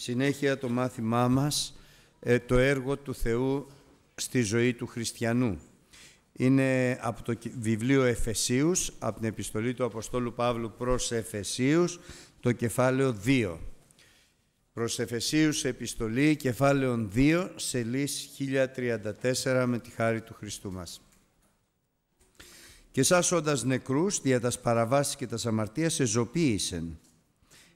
συνέχεια το μάθημά μας ε, το έργο του Θεού στη ζωή του χριστιανού. Είναι από το βιβλίο Εφεσίους, από την επιστολή του Αποστόλου Παύλου προς Εφεσίους, το κεφάλαιο 2. Προς Εφεσίους επιστολή, κεφάλαιο 2, σελής 1034 με τη χάρη του Χριστού μας. Και σας όντας νεκρούς, δια τας παραβάσεις και τας αμαρτίας, εζοποίησεν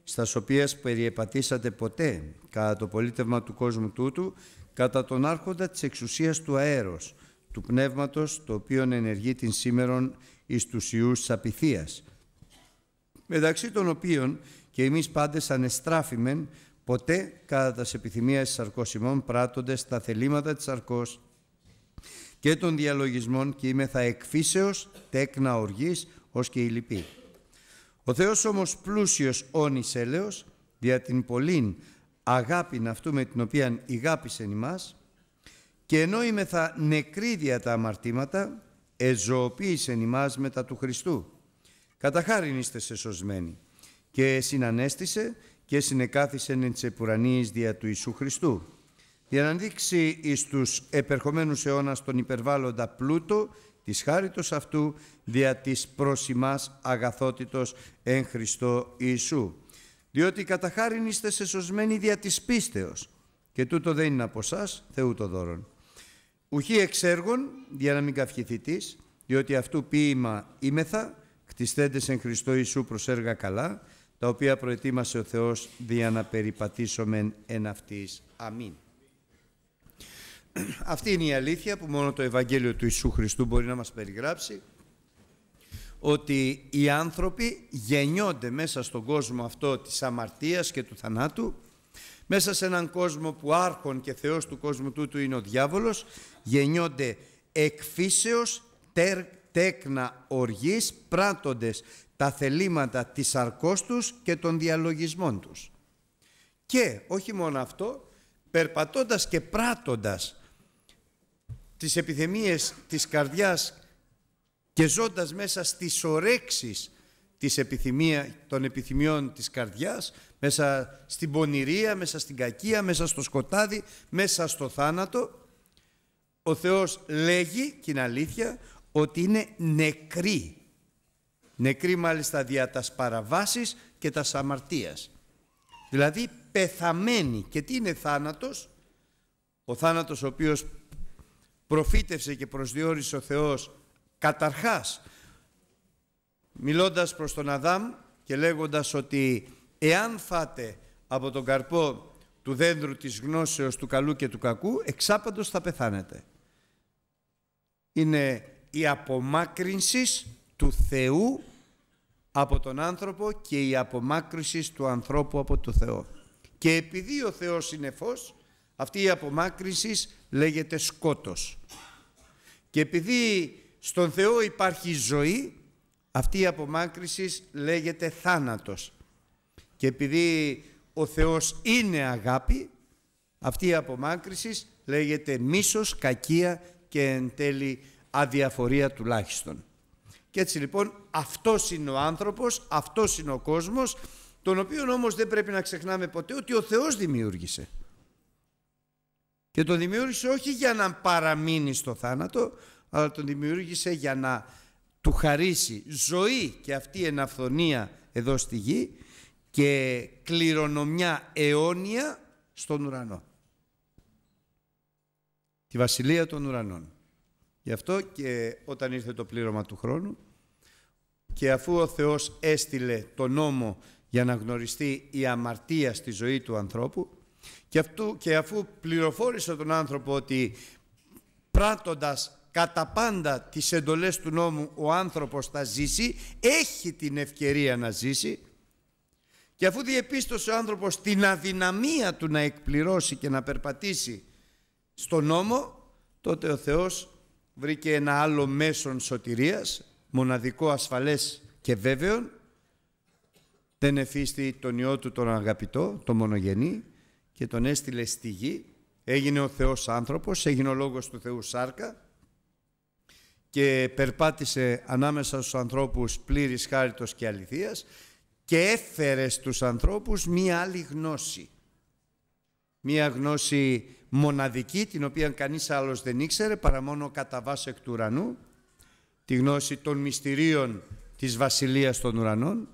στα οποίας περιεπατήσατε ποτέ κατά το πολίτευμα του κόσμου τούτου, κατά τον άρχοντα της εξουσίας του αέρος, του πνεύματος, το οποίο ενεργεί την σήμερον εις τους ιούς της απειθίας. Μεταξύ των οποίων και εμείς πάντες ανεστράφημεν ποτέ κατά τας επιθυμίας της αρκός ημών πράττοντες τα θελήματα της αρκός και των διαλογισμών και είμαι θα εκφύσεως τέκνα οργής ως και η λυπή. Ο Θεός όμως πλούσιος όνεις έλεος, δια την πολλήν αγάπην αυτού με την οποία ηγάπησεν ημάς, και ενώ είμεθα νεκρή δια τα αμαρτήματα, εζωοποίησεν ημάς μετά του Χριστού. Καταχάριν είστε σε σωσμένοι. Και συνανέστησε και συνεκάθισεν εν τσεπουρανίης δια του Ιησού Χριστού. Για να δείξει εις τους επερχομένους αιώνας τον υπερβάλλοντα πλούτο της χάριτος αυτού δια της προσιμάς αγαθότητος εν Χριστώ Ιησού. Διότι κατά χάριν είστε σε σωσμένοι δια της πίστεως και τούτο δεν είναι από εσάς Θεού το δώρον. Ουχή εξέργων, δια να μην καυχηθείτες, διότι αυτού ποίημα ήμεθα κτιστέντες εν Χριστώ Ιησού προς έργα καλά, τα οποία προετοίμασε ο Θεός δια να περιπατήσουμε εν αυτής. Αμήν. Αυτή είναι η αλήθεια που μόνο το Ευαγγέλιο του Ιησού Χριστού μπορεί να μας περιγράψει ότι οι άνθρωποι γεννιόνται μέσα στον κόσμο αυτό της αμαρτίας και του θανάτου μέσα σε έναν κόσμο που άρχον και θεός του κόσμου τούτου είναι ο διάβολος γεννιόνται εκφύσεως τέρ, τέκνα οργής πράττοντες τα θελήματα της αρκός τους και των διαλογισμών τους. Και όχι μόνο αυτό, περπατώντας και πράττοντας τις επιθυμίες της καρδιάς και ζώντας μέσα στις ορέξεις της επιθυμία, των επιθυμιών της καρδιάς, μέσα στην πονηρία, μέσα στην κακία, μέσα στο σκοτάδι, μέσα στο θάνατο, ο Θεός λέγει, και είναι αλήθεια, ότι είναι νεκρή. Νεκρή μάλιστα δια τας παραβάσεις και τας αμαρτίας. Δηλαδή πεθαμένη. Και τι είναι θάνατος? Ο θάνατος ο οποίος προφήτευσε και προσδιορίσε ο Θεός καταρχάς μιλώντας προς τον Αδάμ και λέγοντας ότι εάν φάτε από τον καρπό του δέντρου της γνώσεως του καλού και του κακού εξάπαντος θα πεθάνετε. Είναι η απομάκρυνσης του Θεού από τον άνθρωπο και η απομάκρυνσης του ανθρώπου από τον Θεό. Και επειδή ο Θεός είναι φως αυτή η απομάκρυνση λέγεται σκότος. Και επειδή στον Θεό υπάρχει ζωή, αυτή η απομάκρυνση λέγεται θάνατος. Και επειδή ο Θεός είναι αγάπη, αυτή η απομάκρυνση λέγεται μίσος, κακία και εν τέλει αδιαφορία τουλάχιστον. Και έτσι λοιπόν αυτός είναι ο άνθρωπος, αυτός είναι ο κόσμος, τον οποίο όμως δεν πρέπει να ξεχνάμε ποτέ ότι ο Θεός δημιούργησε. Και τον δημιούργησε όχι για να παραμείνει στο θάνατο, αλλά τον δημιούργησε για να του χαρίσει ζωή και αυτή η εναυθονία εδώ στη γη και κληρονομιά αιώνια στον ουρανό. Τη βασιλεία των ουρανών. Γι' αυτό και όταν ήρθε το πλήρωμα του χρόνου και αφού ο Θεός έστειλε τον νόμο για να γνωριστεί η αμαρτία στη ζωή του ανθρώπου, και, αυτού, και αφού πληροφόρησε τον άνθρωπο ότι πράττοντας κατά πάντα τις εντολές του νόμου ο άνθρωπος θα ζήσει, έχει την ευκαιρία να ζήσει και αφού διεπίστωσε ο άνθρωπος την αδυναμία του να εκπληρώσει και να περπατήσει στον νόμο, τότε ο Θεός βρήκε ένα άλλο μέσον σωτηρίας, μοναδικό ασφαλές και βέβαιον δεν εφίστη τον Υιό του τον αγαπητό, τον μονογενή, και τον έστειλε στη γη, έγινε ο Θεός άνθρωπος, έγινε ο Λόγος του Θεού σάρκα και περπάτησε ανάμεσα στους ανθρώπους πλήρης χάριτος και αληθείας και έφερε στους ανθρώπους μία άλλη γνώση. Μία γνώση μοναδική, την οποία κανείς άλλος δεν ήξερε, παρά μόνο κατά βάση εκ του ουρανού, τη γνώση των μυστηρίων της Βασιλείας των Ουρανών,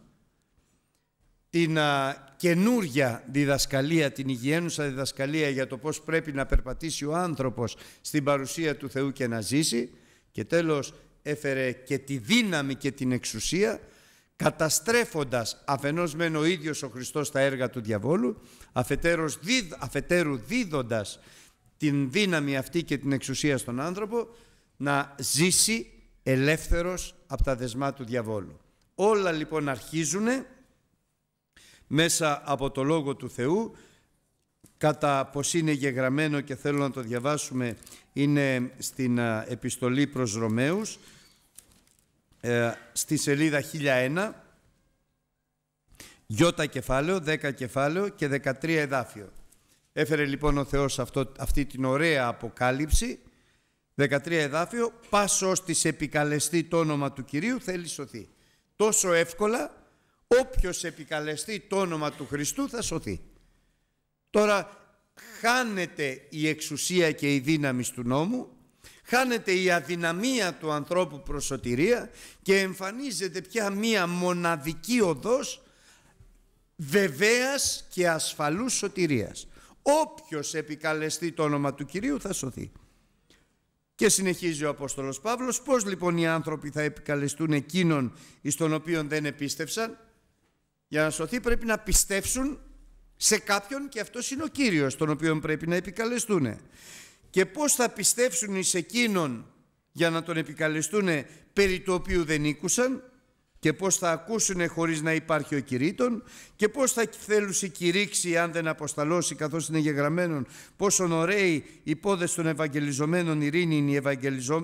την α, καινούρια διδασκαλία, την υγιένουσα διδασκαλία για το πώς πρέπει να περπατήσει ο άνθρωπος στην παρουσία του Θεού και να ζήσει και τέλος έφερε και τη δύναμη και την εξουσία καταστρέφοντας αφενός μεν ο ίδιος ο Χριστός τα έργα του διαβόλου αφετέρου δίδοντας την δύναμη αυτή και την εξουσία στον άνθρωπο να ζήσει ελεύθερος από τα δεσμά του διαβόλου. Όλα λοιπόν αρχίζουνε μέσα από το Λόγο του Θεού κατά πως είναι γεγραμμένο και θέλω να το διαβάσουμε είναι στην επιστολή προς Ρωμαίους ε, στη σελίδα 1001 γιώτα κεφάλαιο, 10 κεφάλαιο και 13 εδάφιο. Έφερε λοιπόν ο Θεός αυτό, αυτή την ωραία αποκάλυψη 13 εδάφιο, πάσος της επικαλεστεί το όνομα του Κυρίου θέλει σωθεί. Τόσο εύκολα όποιος επικαλεστεί το όνομα του Χριστού θα σωθεί. Τώρα χάνεται η εξουσία και η δύναμη του νόμου, χάνεται η αδυναμία του ανθρώπου προς σωτηρία και εμφανίζεται πια μία μοναδική οδός βεβαίας και ασφαλούς σωτηρίας. Όποιος επικαλεστεί το όνομα του Κυρίου θα σωθεί. Και συνεχίζει ο Απόστολος Παύλος, πώς λοιπόν οι άνθρωποι θα επικαλεστούν εκείνον εις τον οποίον δεν επίστευσαν, για να σωθεί πρέπει να πιστέψουν σε κάποιον και αυτός είναι ο Κύριος τον οποίο πρέπει να επικαλεστούν. Και πώς θα πιστέψουν εις εκείνον για να τον επικαλεστούν περί του οποίου δεν ήκουσαν και πώς θα ακούσουν χωρίς να υπάρχει ο κηρύττων και πώς θα θέλουν κηρύξει αν δεν αποσταλώσει καθώς είναι γεγραμμένον πόσο ωραίοι οι πόδες των Ευαγγελιζομένων ειρήνη είναι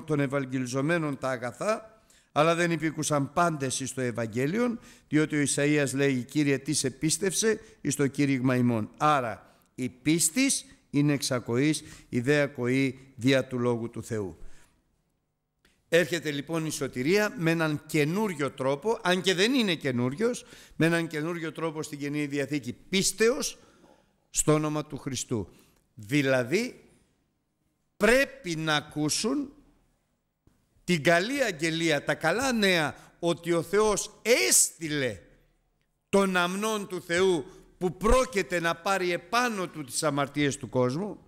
των Ευαγγελιζομένων τα αγαθά αλλά δεν υπήκουσαν πάντες εις το Ευαγγέλιο, διότι ο Ισαΐας λέει «Κύριε τι σε πίστευσε εις το κήρυγμα ημών». Άρα η πίστης είναι εξακοής, η δε δια του Λόγου του Θεού. Έρχεται λοιπόν η σωτηρία με έναν καινούριο τρόπο, αν και δεν είναι καινούριος, με έναν καινούριο τρόπο στην Καινή Διαθήκη, πίστεως στο όνομα του Χριστού. Δηλαδή πρέπει να ακούσουν την καλή αγγελία, τα καλά νέα ότι ο Θεός έστειλε τον αμνόν του Θεού που πρόκειται να πάρει επάνω του τις αμαρτίες του κόσμου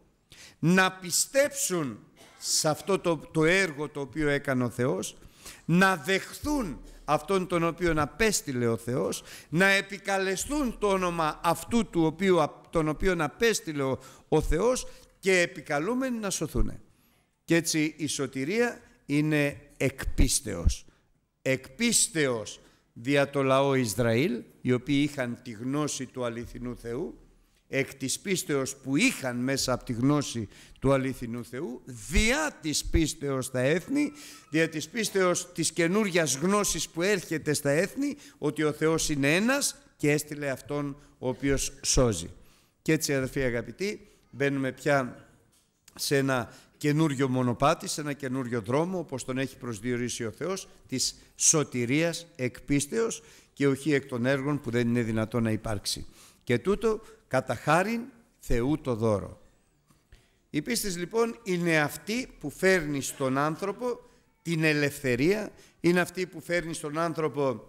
να πιστέψουν σε αυτό το, το έργο το οποίο έκανε ο Θεός να δεχθούν αυτόν τον οποίο απέστειλε ο Θεός να επικαλεστούν το όνομα αυτού του οποίου, τον οποίο απέστειλε ο, ο Θεός και επικαλούμενοι να σωθούν. Και έτσι η σωτηρία είναι εκπίστεως. Εκπίστεως δια το λαό Ισραήλ, οι οποίοι είχαν τη γνώση του αληθινού Θεού, εκ της πίστεως που είχαν μέσα από τη γνώση του αληθινού Θεού, διά της πίστεως τα έθνη, δια της πίστεως της καινούργιας γνώσης που έρχεται στα έθνη, ότι ο Θεός είναι ένας και έστειλε Αυτόν ο οποίος σώζει. Και έτσι αδερφοί αγαπητοί, μπαίνουμε πια σε ένα καινούριο μονοπάτι, σε ένα καινούριο δρόμο, όπως τον έχει προσδιορίσει ο Θεός, της σωτηρίας πίστεως και όχι εκ των έργων που δεν είναι δυνατόν να υπάρξει. Και τούτο κατά χάριν Θεού το δώρο. Η πίστη λοιπόν είναι αυτή που φέρνει στον άνθρωπο την ελευθερία, είναι αυτή που φέρνει στον άνθρωπο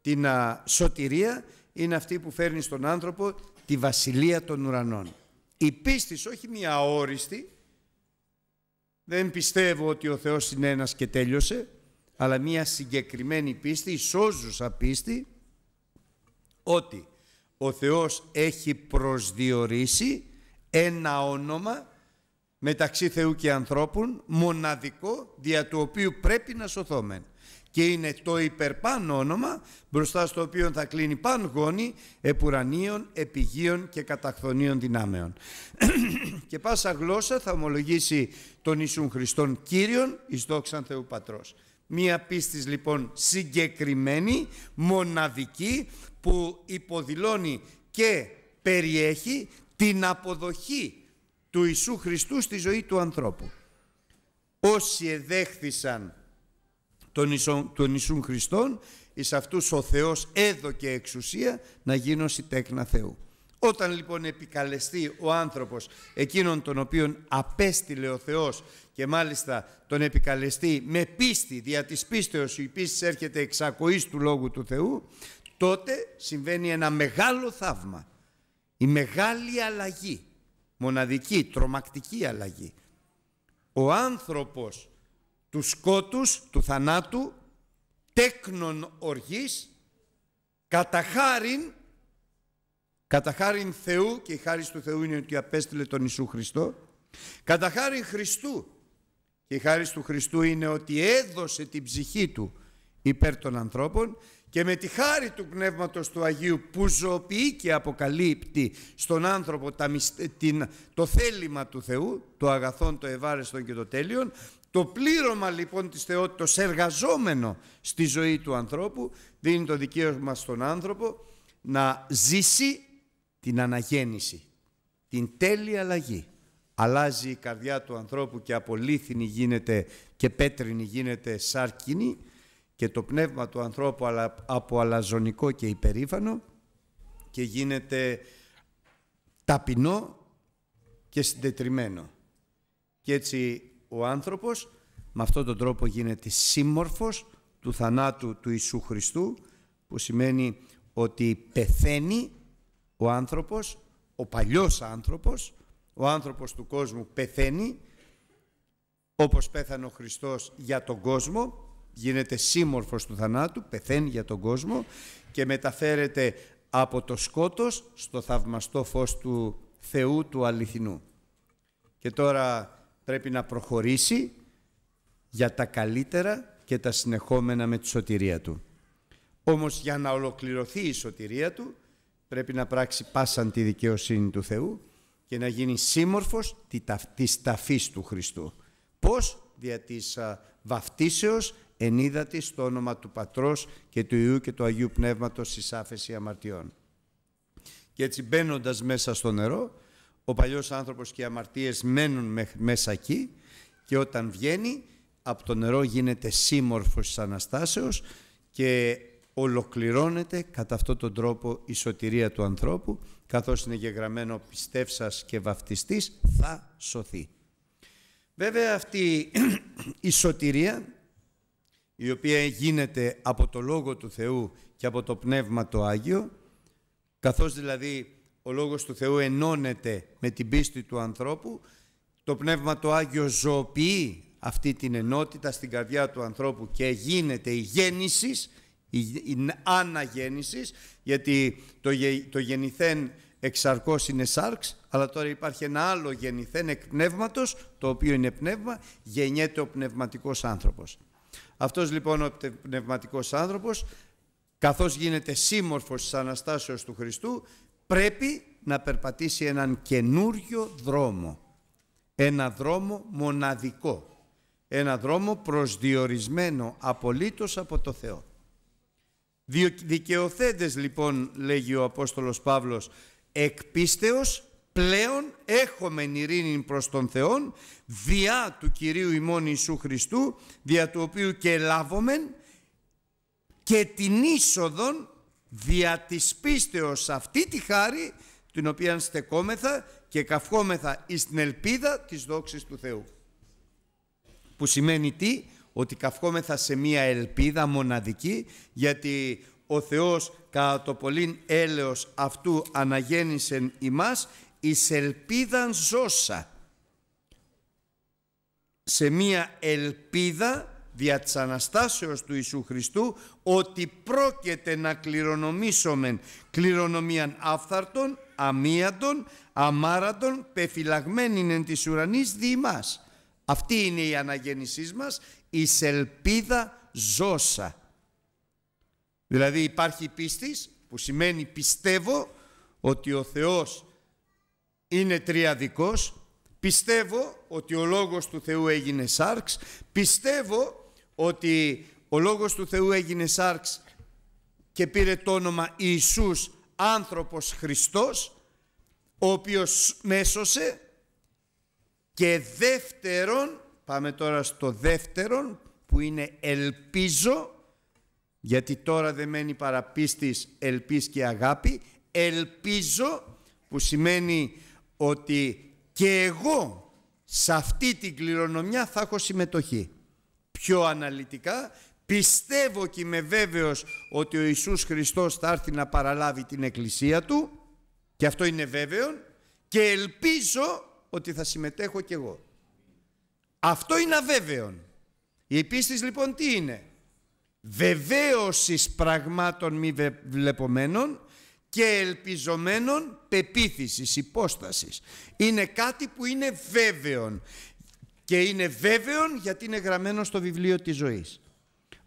την σωτηρία, είναι αυτή που φέρνει στον άνθρωπο τη βασιλεία των ουρανών. Η πίστη όχι μια αόριστη, δεν πιστεύω ότι ο Θεός είναι ένας και τέλειωσε, αλλά μια συγκεκριμένη πίστη, ισόζουσα πίστη, ότι ο Θεός έχει προσδιορίσει ένα όνομα μεταξύ Θεού και ανθρώπων μοναδικό δια του οποίου πρέπει να σωθόμεν και είναι το υπερπάνω όνομα μπροστά στο οποίο θα κλείνει παν γόνη επουρανίων, επιγείων και καταχθονίων δυνάμεων. και πάσα γλώσσα θα ομολογήσει τον Ιησούν Χριστόν Κύριον εις δόξαν Θεού Πατρός. Μία πίστης λοιπόν συγκεκριμένη, μοναδική που υποδηλώνει και περιέχει την αποδοχή του Ιησού Χριστού στη ζωή του ανθρώπου. Όσοι εδέχθησαν των, Ισού των Ιησούν Χριστών, εις αυτούς ο Θεός έδωκε εξουσία να γίνωσι τέκνα Θεού. Όταν λοιπόν επικαλεστεί ο άνθρωπος εκείνον τον οποίον απέστειλε ο Θεός και μάλιστα τον επικαλεστεί με πίστη, δια της πίστεως η πίστη έρχεται εξακοής του Λόγου του Θεού, τότε συμβαίνει ένα μεγάλο θαύμα. Η μεγάλη αλλαγή, μοναδική, τρομακτική αλλαγή. Ο άνθρωπος του σκότους, του θανάτου, τέκνων οργής, κατά χάριν Θεού, και η χάρις του Θεού είναι ότι απέστειλε τον Ιησού Χριστό, χάριν Χριστού, και η χάρις του Χριστού είναι ότι έδωσε την ψυχή του υπέρ των ανθρώπων και με τη χάρη του Πνεύματος του Αγίου που ζωοποιεί και αποκαλύπτει στον άνθρωπο τα, την, το θέλημα του Θεού, το αγαθόν, το ευάρεστον και το τέλειον, το πλήρωμα λοιπόν της θεότητος εργαζόμενο στη ζωή του ανθρώπου δίνει το δικαίωμα στον άνθρωπο να ζήσει την αναγέννηση, την τέλεια αλλαγή. Αλλάζει η καρδιά του ανθρώπου και από γίνεται και πέτρινη γίνεται σάρκινη και το πνεύμα του ανθρώπου από αλαζονικό και υπερήφανο και γίνεται ταπεινό και συντετριμένο. Και έτσι ο άνθρωπος με αυτόν τον τρόπο γίνεται σύμμορφος του θανάτου του Ιησού Χριστού που σημαίνει ότι πεθαίνει ο άνθρωπος, ο παλιός άνθρωπος, ο άνθρωπος του κόσμου πεθαίνει όπως πέθανε ο Χριστός για τον κόσμο, γίνεται σύμμορφος του θανάτου, πεθαίνει για τον κόσμο και μεταφέρεται από το σκότος στο θαυμαστό φως του Θεού του αληθινού. Και τώρα πρέπει να προχωρήσει για τα καλύτερα και τα συνεχόμενα με τη σωτηρία του. Όμως για να ολοκληρωθεί η σωτηρία του πρέπει να πράξει πάσαν τη δικαιοσύνη του Θεού και να γίνει σύμμορφος της ταφής του Χριστού. Πώς δια της βαφτίσεως ενίδατη στο όνομα του Πατρός και του Ιού και του Αγίου Πνεύματος στη άφεση αμαρτιών. Και έτσι μπαίνοντας μέσα στο νερό ο παλιός άνθρωπος και οι αμαρτίες μένουν μέσα εκεί και όταν βγαίνει από το νερό γίνεται σύμμορφος της Αναστάσεως και ολοκληρώνεται κατά αυτόν τον τρόπο η σωτηρία του ανθρώπου καθώς είναι γεγραμμένο πιστεύσας και βαφτιστής θα σωθεί. Βέβαια αυτή η σωτηρία η οποία γίνεται από το Λόγο του Θεού και από το Πνεύμα το Άγιο καθώς δηλαδή ο Λόγος του Θεού ενώνεται με την πίστη του ανθρώπου, το Πνεύμα το Άγιο ζωοποιεί αυτή την ενότητα στην καρδιά του ανθρώπου και γίνεται η γέννησης, η αναγέννησης, γιατί το, γε, το γεννηθέν εξαρκώς είναι σάρξ, αλλά τώρα υπάρχει ένα άλλο γεννηθέν εκ πνεύματος, το οποίο είναι πνεύμα, γεννιέται ο πνευματικός άνθρωπος. Αυτός λοιπόν ο πνευματικός άνθρωπος, καθώς γίνεται σύμμορφος της Αναστάσεως του Χριστού, πρέπει να περπατήσει έναν καινούριο δρόμο. Ένα δρόμο μοναδικό. Ένα δρόμο προσδιορισμένο απολύτως από το Θεό. Δικαιοθέντες λοιπόν λέγει ο Απόστολος Παύλος εκ πίστεως, πλέον έχουμε ειρήνη προς τον Θεό, διά του Κυρίου ημών Ιησού Χριστού, διά του Κυρίου ημών Ιησού Χριστού διά του οποίου και λάβομεν και την είσοδον δια της πίστεως αυτή τη χάρη την οποία στεκόμεθα και καυχόμεθα εις την ελπίδα της δόξης του Θεού. Που σημαίνει τι, ότι καυχόμεθα σε μία ελπίδα μοναδική γιατί ο Θεός κατά το πολύν έλεος αυτού αναγέννησεν ημάς εις ελπίδαν ζώσα. Σε μία ελπίδα δια της Αναστάσεως του Ιησού Χριστού ότι πρόκειται να κληρονομήσομεν κληρονομίαν άφθαρτον, αμίαντον, αμάραντον, πεφυλαγμένην εν της ουρανής δι' Αυτή είναι η αναγέννησής μας, η σελπίδα ζώσα. Δηλαδή υπάρχει πίστης που σημαίνει πιστεύω ότι ο Θεός είναι τριαδικός, πιστεύω ότι ο Λόγος του Θεού έγινε σάρξ, πιστεύω ότι ο Λόγος του Θεού έγινε σάρξ και πήρε το όνομα Ιησούς άνθρωπος Χριστός ο οποίος μέσωσε και δεύτερον πάμε τώρα στο δεύτερον που είναι ελπίζω γιατί τώρα δεν μένει παραπίστης ελπίς και αγάπη ελπίζω που σημαίνει ότι και εγώ σε αυτή την κληρονομιά θα έχω συμμετοχή πιο αναλυτικά. Πιστεύω και είμαι βέβαιος ότι ο Ιησούς Χριστός θα έρθει να παραλάβει την εκκλησία του και αυτό είναι βέβαιο και ελπίζω ότι θα συμμετέχω κι εγώ. Αυτό είναι αβέβαιο. Η πίστης λοιπόν τι είναι. Βεβαίωσης πραγμάτων μη βλεπομένων και ελπιζομένων πεποίθησης, υπόστασης. Είναι κάτι που είναι βέβαιον και είναι βέβαιον γιατί είναι γραμμένο στο βιβλίο της ζωής.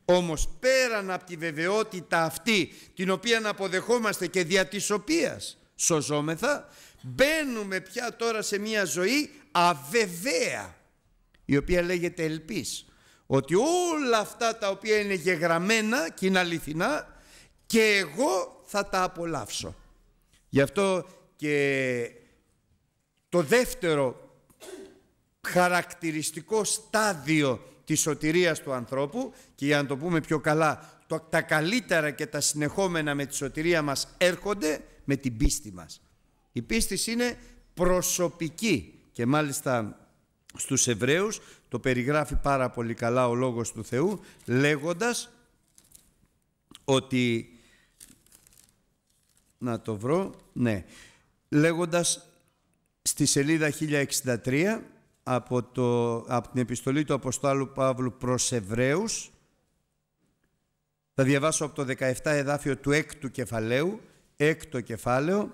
Όμως πέραν από τη βεβαιότητα αυτή την οποία να αποδεχόμαστε και δια της οποίας σωζόμεθα μπαίνουμε πια τώρα σε μια ζωή αβεβαία η οποία λέγεται ελπίς ότι όλα αυτά τα οποία είναι γεγραμμένα και είναι αληθινά και εγώ θα τα απολαύσω. Γι' αυτό και το δεύτερο χαρακτηριστικό στάδιο της σωτηρίας του ανθρώπου και για να το πούμε πιο καλά, το, τα καλύτερα και τα συνεχόμενα με τη σωτηρία μας έρχονται με την πίστη μας. Η πίστη είναι προσωπική και μάλιστα στους Εβραίους το περιγράφει πάρα πολύ καλά ο Λόγος του Θεού λέγοντας ότι να το βρω, ναι, λέγοντας στη σελίδα 1063 από, το, από την επιστολή του Αποστόλου Παύλου προς Εβραίους. Θα διαβάσω από το 17 εδάφιο του έκτου κεφαλαίου, έκτο κεφάλαιο,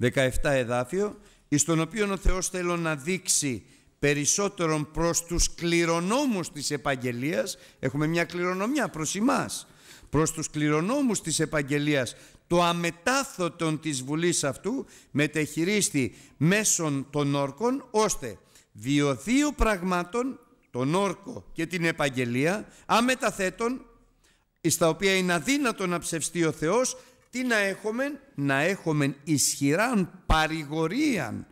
17 εδάφιο, εις τον οποίο ο Θεός θέλω να δείξει περισσότερον προς τους κληρονόμους της επαγγελίας, έχουμε μια κληρονομιά προς εμάς, προς τους κληρονόμους της επαγγελίας το αμετάθωτον της βουλής αυτού μετεχειρίστη μέσων των όρκων ώστε διοδίου πραγμάτων τον όρκο και την επαγγελία αμεταθέτων στα οποία είναι αδύνατο να ψευστεί ο Θεός τι να έχουμε να έχουμε ισχυράν παρηγορίαν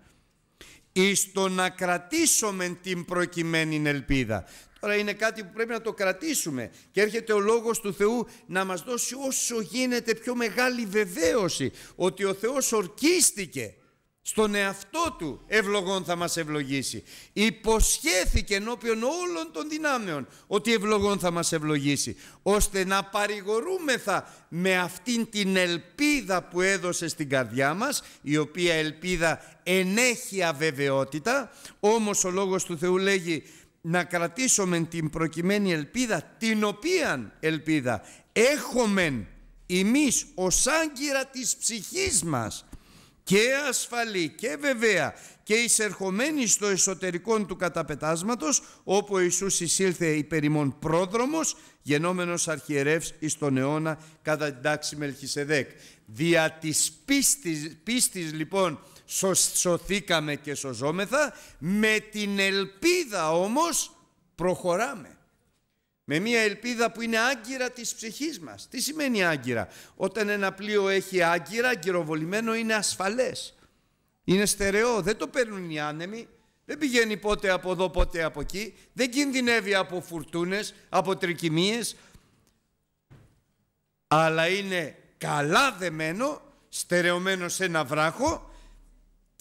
εις το να κρατήσουμε την προκειμένη ελπίδα αλλά είναι κάτι που πρέπει να το κρατήσουμε. Και έρχεται ο λόγος του Θεού να μας δώσει όσο γίνεται πιο μεγάλη βεβαίωση ότι ο Θεός ορκίστηκε στον εαυτό του ευλογών θα μας ευλογήσει. Υποσχέθηκε ενώπιον όλων των δυνάμεων ότι ευλογών θα μας ευλογήσει, ώστε να παρηγορούμεθα με αυτήν την ελπίδα που έδωσε στην καρδιά μας, η οποία ελπίδα ενέχει αβεβαιότητα, όμως ο Λόγος του Θεού λέγει να κρατήσουμε την προκειμένη ελπίδα, την οποία ελπίδα έχουμε εμείς ως άγκυρα της ψυχής μας και ασφαλή και βεβαία και εισερχομένη στο εσωτερικό του καταπετάσματος όπου ο Ιησούς εισήλθε υπερημών πρόδρομος γενόμενος αρχιερεύς εις τον αιώνα κατά την τάξη Μελχισεδέκ. Δια της πίστης, πίστης λοιπόν σωθήκαμε και σωζόμεθα με την ελπίδα όμως προχωράμε. Με μια ελπίδα που είναι άγκυρα της ψυχής μας. Τι σημαίνει άγκυρα. Όταν ένα πλοίο έχει άγκυρα, αγκυροβολημένο είναι ασφαλές. Είναι στερεό, δεν το παίρνουν οι άνεμοι. Δεν πηγαίνει πότε από εδώ, πότε από εκεί. Δεν κινδυνεύει από φουρτούνες, από τρικυμίες. Αλλά είναι καλά δεμένο, στερεωμένο σε ένα βράχο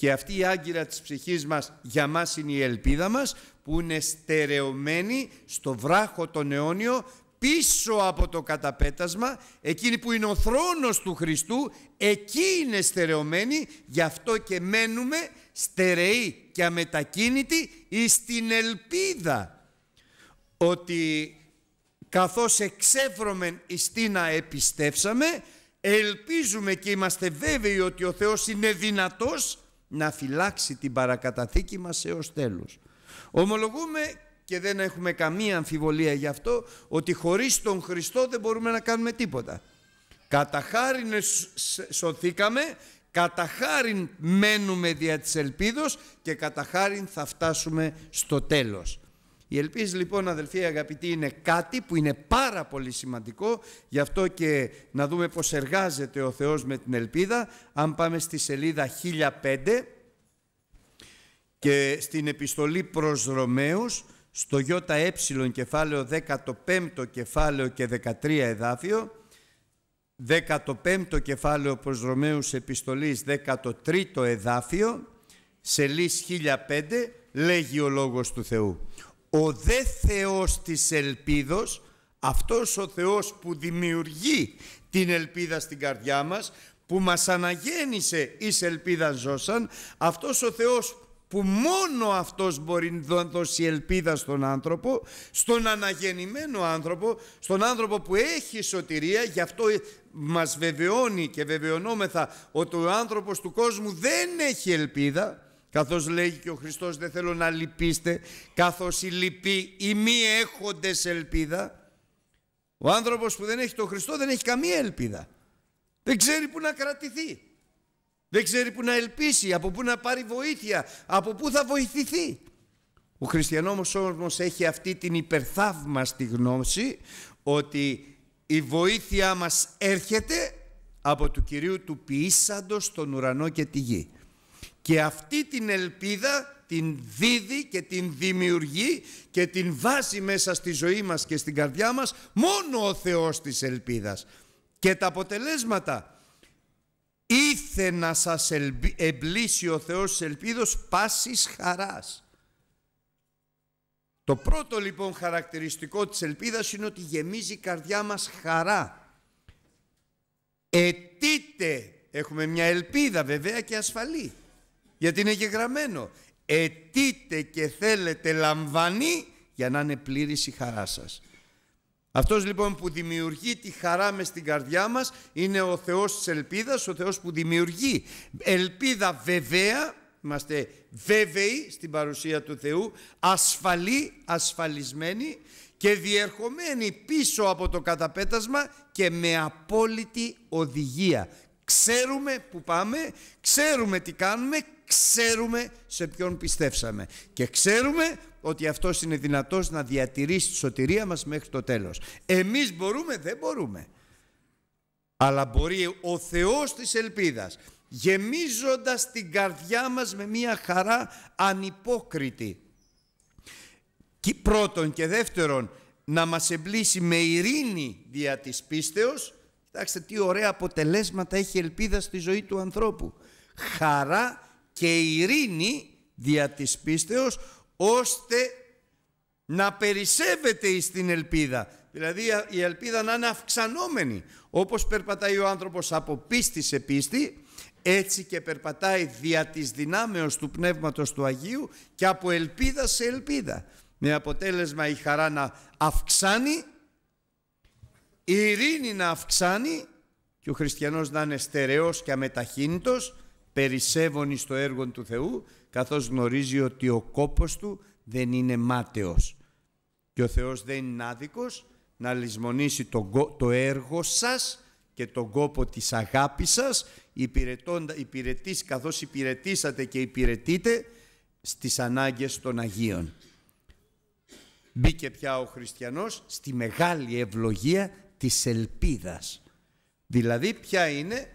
και αυτή η άγκυρα της ψυχής μας για μας είναι η ελπίδα μας που είναι στερεωμένη στο βράχο τον αιώνιο πίσω από το καταπέτασμα, εκείνη που είναι ο θρόνος του Χριστού, εκεί είναι στερεωμένη, γι' αυτό και μένουμε στερεοί και αμετακίνητοι στην ελπίδα ότι καθώς εξέφρωμεν εις τι να επιστέψαμε, ελπίζουμε και είμαστε βέβαιοι ότι ο Θεός είναι δυνατός να φυλάξει την παρακαταθήκη μας έως τέλους. Ομολογούμε και δεν έχουμε καμία αμφιβολία γι' αυτό ότι χωρίς τον Χριστό δεν μπορούμε να κάνουμε τίποτα. Κατά χάριν σωθήκαμε, κατά χάριν μένουμε δια της ελπίδος και κατά χάριν θα φτάσουμε στο τέλος. Η ελπίση λοιπόν αδελφοί αγαπητοί είναι κάτι που είναι πάρα πολύ σημαντικό γι' αυτό και να δούμε πως εργάζεται ο Θεός με την ελπίδα αν πάμε στη σελίδα 1005 και στην επιστολή προς Ρωμαίους στο ΙΕ κεφάλαιο 15ο κεφάλαιο και 13 εδάφιο 15ο κεφάλαιο προς Ρωμαίους επιστολής 13ο εδάφιο σελής 1005 λέγει ο λόγος του Θεού ο δε Θεός της ελπίδος, αυτός ο Θεός που δημιουργεί την ελπίδα στην καρδιά μας, που μας αναγέννησε εις ελπίδα ζώσαν, αυτός ο Θεός που μόνο αυτός μπορεί να δώσει ελπίδα στον άνθρωπο, στον αναγεννημένο άνθρωπο, στον άνθρωπο που έχει σωτηρία, γι' αυτό μας βεβαιώνει και βεβαιωνόμεθα ότι ο άνθρωπος του κόσμου δεν έχει ελπίδα, Καθώς λέγει και ο Χριστός δεν θέλω να λυπήστε, καθώς οι λυποί οι μη έχοντες ελπίδα, ο άνθρωπος που δεν έχει τον Χριστό δεν έχει καμία ελπίδα. Δεν ξέρει που να κρατηθεί. Δεν ξέρει που να ελπίσει, από πού να πάρει βοήθεια, από πού θα βοηθηθεί. Ο χριστιανός όμως έχει αυτή την υπερθαύμαστη γνώση ότι η βοήθειά μας έρχεται από του Κυρίου του ποιήσαντος τον ουρανό και τη γη. Και αυτή την ελπίδα την δίδει και την δημιουργεί και την βάζει μέσα στη ζωή μας και στην καρδιά μας μόνο ο Θεός της ελπίδας. Και τα αποτελέσματα ήθε να σας εμπλήσει ο Θεός της ελπίδος πάσης χαράς. Το πρώτο λοιπόν χαρακτηριστικό της ελπίδας είναι ότι γεμίζει η καρδιά μας χαρά. Ετείτε, έχουμε μια ελπίδα βέβαια και ασφαλή γιατί είναι και γραμμένο. Ετείτε και θέλετε λαμβανεί για να είναι πλήρης η χαρά σας. Αυτός λοιπόν που δημιουργεί τη χαρά μες στην καρδιά μας είναι ο Θεός της ελπίδας, ο Θεός που δημιουργεί ελπίδα βεβαία, είμαστε βέβαιοι στην παρουσία του Θεού, ασφαλή, ασφαλισμένη και διερχόμενη πίσω από το καταπέτασμα και με απόλυτη οδηγία. Ξέρουμε που πάμε, ξέρουμε τι κάνουμε, ξέρουμε σε ποιον πιστέψαμε. Και ξέρουμε ότι αυτός είναι δυνατός να διατηρήσει τη σωτηρία μας μέχρι το τέλος. Εμείς μπορούμε, δεν μπορούμε. Αλλά μπορεί ο Θεός της ελπίδας, γεμίζοντας την καρδιά μας με μια χαρά ανυπόκριτη. Και πρώτον και δεύτερον, να μας εμπλήσει με ειρήνη δια της πίστεως Κοιτάξτε τι ωραία αποτελέσματα έχει ελπίδα στη ζωή του ανθρώπου. Χαρά και ειρήνη δια της πίστεως ώστε να περισσεύεται εις την ελπίδα. Δηλαδή η ελπίδα να είναι αυξανόμενη. Όπως περπατάει ο άνθρωπος από πίστη σε πίστη, έτσι και περπατάει δια της δυνάμεως του Πνεύματος του Αγίου και από ελπίδα σε ελπίδα. Με αποτέλεσμα η χαρά να αυξάνει η ειρήνη να αυξάνει και ο χριστιανός να είναι στερεός και αμεταχύνητος, περισσεύων στο έργο του Θεού, καθώς γνωρίζει ότι ο κόπος του δεν είναι μάταιος. Και ο Θεός δεν είναι άδικος να λησμονήσει το, το έργο σας και τον κόπο της αγάπης σας, υπηρετής καθώς υπηρετήσατε και υπηρετείτε στις ανάγκες των Αγίων. Μπήκε πια ο χριστιανός στη μεγάλη ευλογία της ελπίδας. Δηλαδή ποια είναι,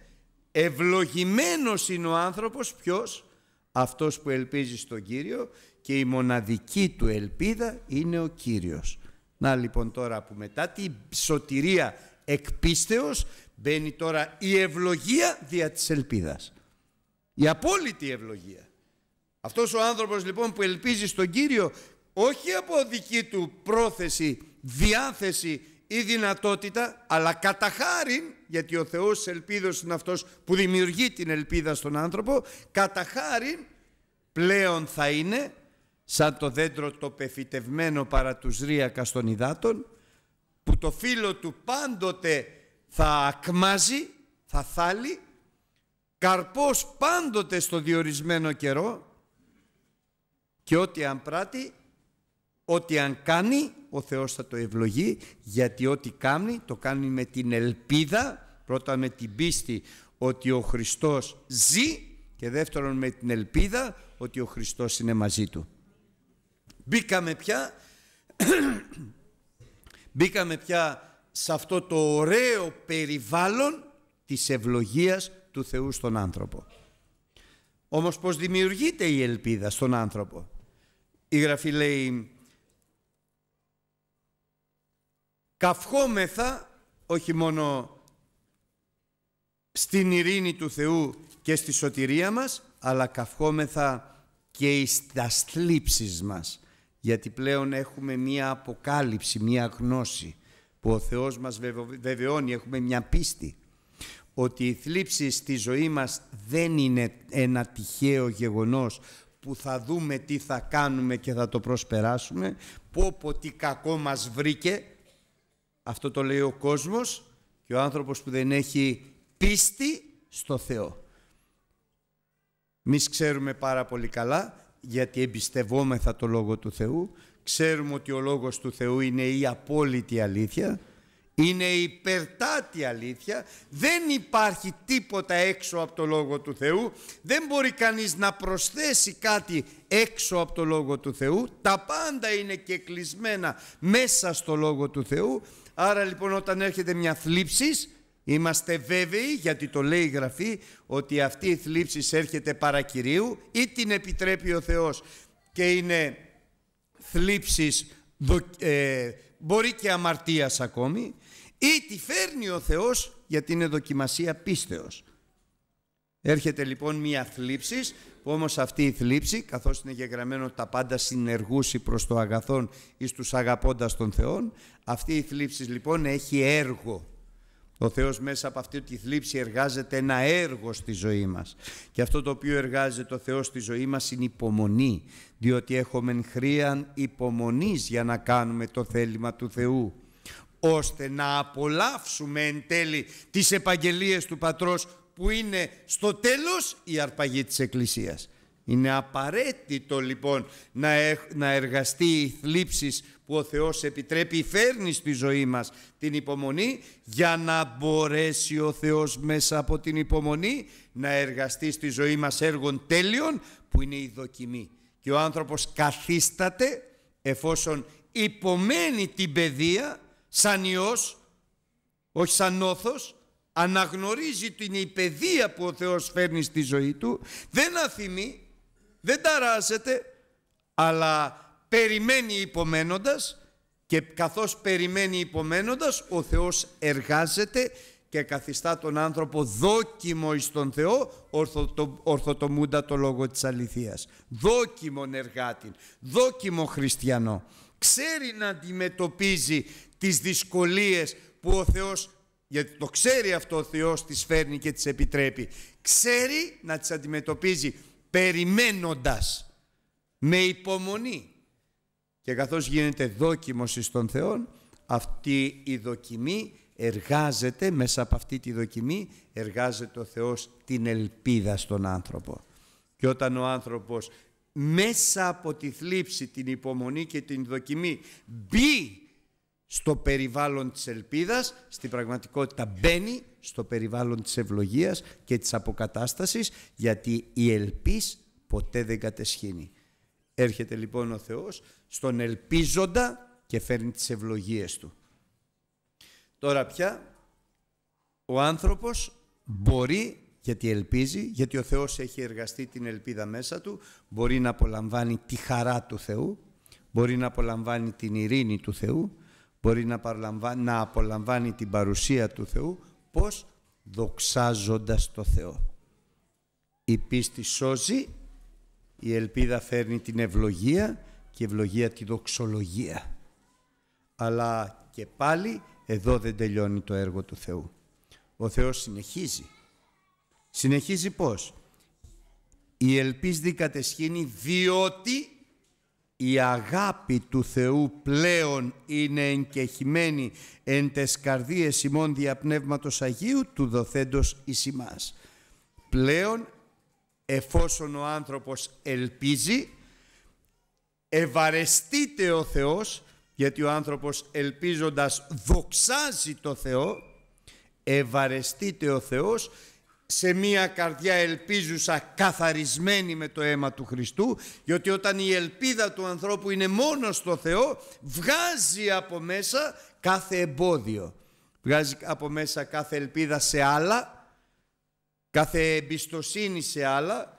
ευλογημένος είναι ο άνθρωπος, ποιος, αυτός που ελπίζει στον Κύριο και η μοναδική του ελπίδα είναι ο Κύριος. Να λοιπόν τώρα που μετά τη σωτηρία πίστεως μπαίνει τώρα η ευλογία δια της ελπίδας. Η απόλυτη ευλογία. Αυτός ο άνθρωπος λοιπόν που ελπίζει στον Κύριο όχι από δική του πρόθεση, διάθεση ή δυνατότητα, αλλά κατά χάρη γιατί ο Θεός ελπίδος είναι αυτός που δημιουργεί την ελπίδα στον άνθρωπο, κατά χάρη πλέον θα είναι σαν το δέντρο το πεφυτευμένο παρά τους ρίακας των υδάτων, που το φύλλο του πάντοτε θα ακμάζει, θα θάλει, καρπός πάντοτε στο διορισμένο καιρό και ό,τι αν πράττει Ό,τι αν κάνει, ο Θεός θα το ευλογεί, γιατί ό,τι κάνει, το κάνει με την ελπίδα, πρώτα με την πίστη ότι ο Χριστός ζει και δεύτερον με την ελπίδα ότι ο Χριστός είναι μαζί του. Μπήκαμε πια, μπήκαμε πια σε αυτό το ωραίο περιβάλλον της ευλογίας του Θεού στον άνθρωπο. Όμως πώς δημιουργείται η ελπίδα στον άνθρωπο. Η Γραφή λέει καυχόμεθα όχι μόνο στην ειρήνη του Θεού και στη σωτηρία μας αλλά καυχόμεθα και στα θλίψεις μας γιατί πλέον έχουμε μία αποκάλυψη, μία γνώση που ο Θεός μας βεβαιώνει, έχουμε μια πίστη ότι η θλίψη στη ζωή μας δεν είναι ένα τυχαίο γεγονός που θα δούμε τι θα κάνουμε και θα το προσπεράσουμε πω πω τι κακό μας βρήκε αυτό το λέει ο κόσμος και ο άνθρωπος που δεν έχει πίστη στο Θεό. Εμείς ξέρουμε πάρα πολύ καλά, γιατί εμπιστευόμεθα το Λόγο του Θεού, ξέρουμε ότι ο Λόγος του Θεού είναι η απόλυτη αλήθεια, είναι η υπερτάτη αλήθεια, δεν υπάρχει τίποτα έξω από το Λόγο του Θεού, δεν μπορεί κανείς να προσθέσει κάτι έξω από το Λόγο του Θεού, τα πάντα είναι κλεισμένα μέσα στο Λόγο του Θεού, Άρα λοιπόν όταν έρχεται μια θλίψης, είμαστε βέβαιοι, γιατί το λέει η Γραφή, ότι αυτή η θλίψης έρχεται παρακυρίου ή την επιτρέπει ο Θεός και είναι θλίψης, ε, μπορεί και αμαρτίας ακόμη, ή τη φέρνει ο Θεός γιατί είναι δοκιμασία πίστεως. Έρχεται λοιπόν μια θλίψης όμως αυτή η θλίψη, καθώς είναι γεγραμμένο τα πάντα συνεργούσι προς το αγαθόν η τους αγαπώντας των Θεών, αυτή η θλίψη λοιπόν έχει έργο. Ο Θεός μέσα από αυτή τη θλίψη εργάζεται ένα έργο στη ζωή μας. Και αυτό το οποίο εργάζεται ο Θεός στη ζωή μας είναι υπομονή, διότι έχουμε χρίαν υπομονής για να κάνουμε το θέλημα του Θεού ώστε να απολαύσουμε εν τέλει τις επαγγελίες του Πατρός που είναι στο τέλος η αρπαγή της Εκκλησίας. Είναι απαραίτητο λοιπόν να, να εργαστεί η θλίψεις που ο Θεός επιτρέπει, φέρνει στη ζωή μας την υπομονή για να μπορέσει ο Θεός μέσα από την υπομονή να εργαστεί στη ζωή μας έργων τέλειων που είναι η δοκιμή. Και ο άνθρωπος καθίσταται εφόσον υπομένει την παιδεία σαν ιός, όχι σαν όθος, αναγνωρίζει την υπαιδεία που ο Θεός φέρνει στη ζωή του, δεν αθυμεί, δεν ταράζεται, αλλά περιμένει υπομένοντας και καθώς περιμένει υπομένοντας ο Θεός εργάζεται και καθιστά τον άνθρωπο δόκιμο εις τον Θεό ορθοτομούντα το λόγο της αληθείας. Δόκιμον εργάτην, δόκιμο χριστιανό. Ξέρει να αντιμετωπίζει τις δυσκολίες που ο Θεός γιατί το ξέρει αυτό ο Θεός, τις φέρνει και τις επιτρέπει. Ξέρει να τις αντιμετωπίζει περιμένοντας, με υπομονή. Και καθώς γίνεται δόκιμος εις Θεών, Θεόν, αυτή η δοκιμή εργάζεται, μέσα από αυτή τη δοκιμή εργάζεται ο Θεός την ελπίδα στον άνθρωπο. Και όταν ο άνθρωπος μέσα από τη θλίψη, την υπομονή και την δοκιμή μπει στο περιβάλλον της ελπίδας, στην πραγματικότητα μπαίνει στο περιβάλλον της ευλογίας και της αποκατάστασης, γιατί η ελπίς ποτέ δεν κατεσχύνει. Έρχεται λοιπόν ο Θεός στον ελπίζοντα και φέρνει τις ευλογίες του. Τώρα πια ο άνθρωπος μπορεί, γιατί ελπίζει, γιατί ο Θεός έχει εργαστεί την ελπίδα μέσα του, μπορεί να απολαμβάνει τη χαρά του Θεού, μπορεί να απολαμβάνει την ειρήνη του Θεού, μπορεί να, απολαμβάνει την παρουσία του Θεού, πώς δοξάζοντας το Θεό. Η πίστη σώζει, η ελπίδα φέρνει την ευλογία και ευλογία τη δοξολογία. Αλλά και πάλι εδώ δεν τελειώνει το έργο του Θεού. Ο Θεός συνεχίζει. Συνεχίζει πώς. Η ελπίς κατεσχύνει διότι η αγάπη του Θεού πλέον είναι εγκεχημένη εν τες καρδίες ημών δια Πνεύματος Αγίου του δοθέντος εις ημάς. Πλέον εφόσον ο άνθρωπος ελπίζει ευαρεστείται ο Θεός γιατί ο άνθρωπος ελπίζοντας δοξάζει το Θεό ευαρεστείται ο Θεός σε μία καρδιά ελπίζουσα καθαρισμένη με το αίμα του Χριστού γιατί όταν η ελπίδα του ανθρώπου είναι μόνος στο Θεό βγάζει από μέσα κάθε εμπόδιο βγάζει από μέσα κάθε ελπίδα σε άλλα κάθε εμπιστοσύνη σε άλλα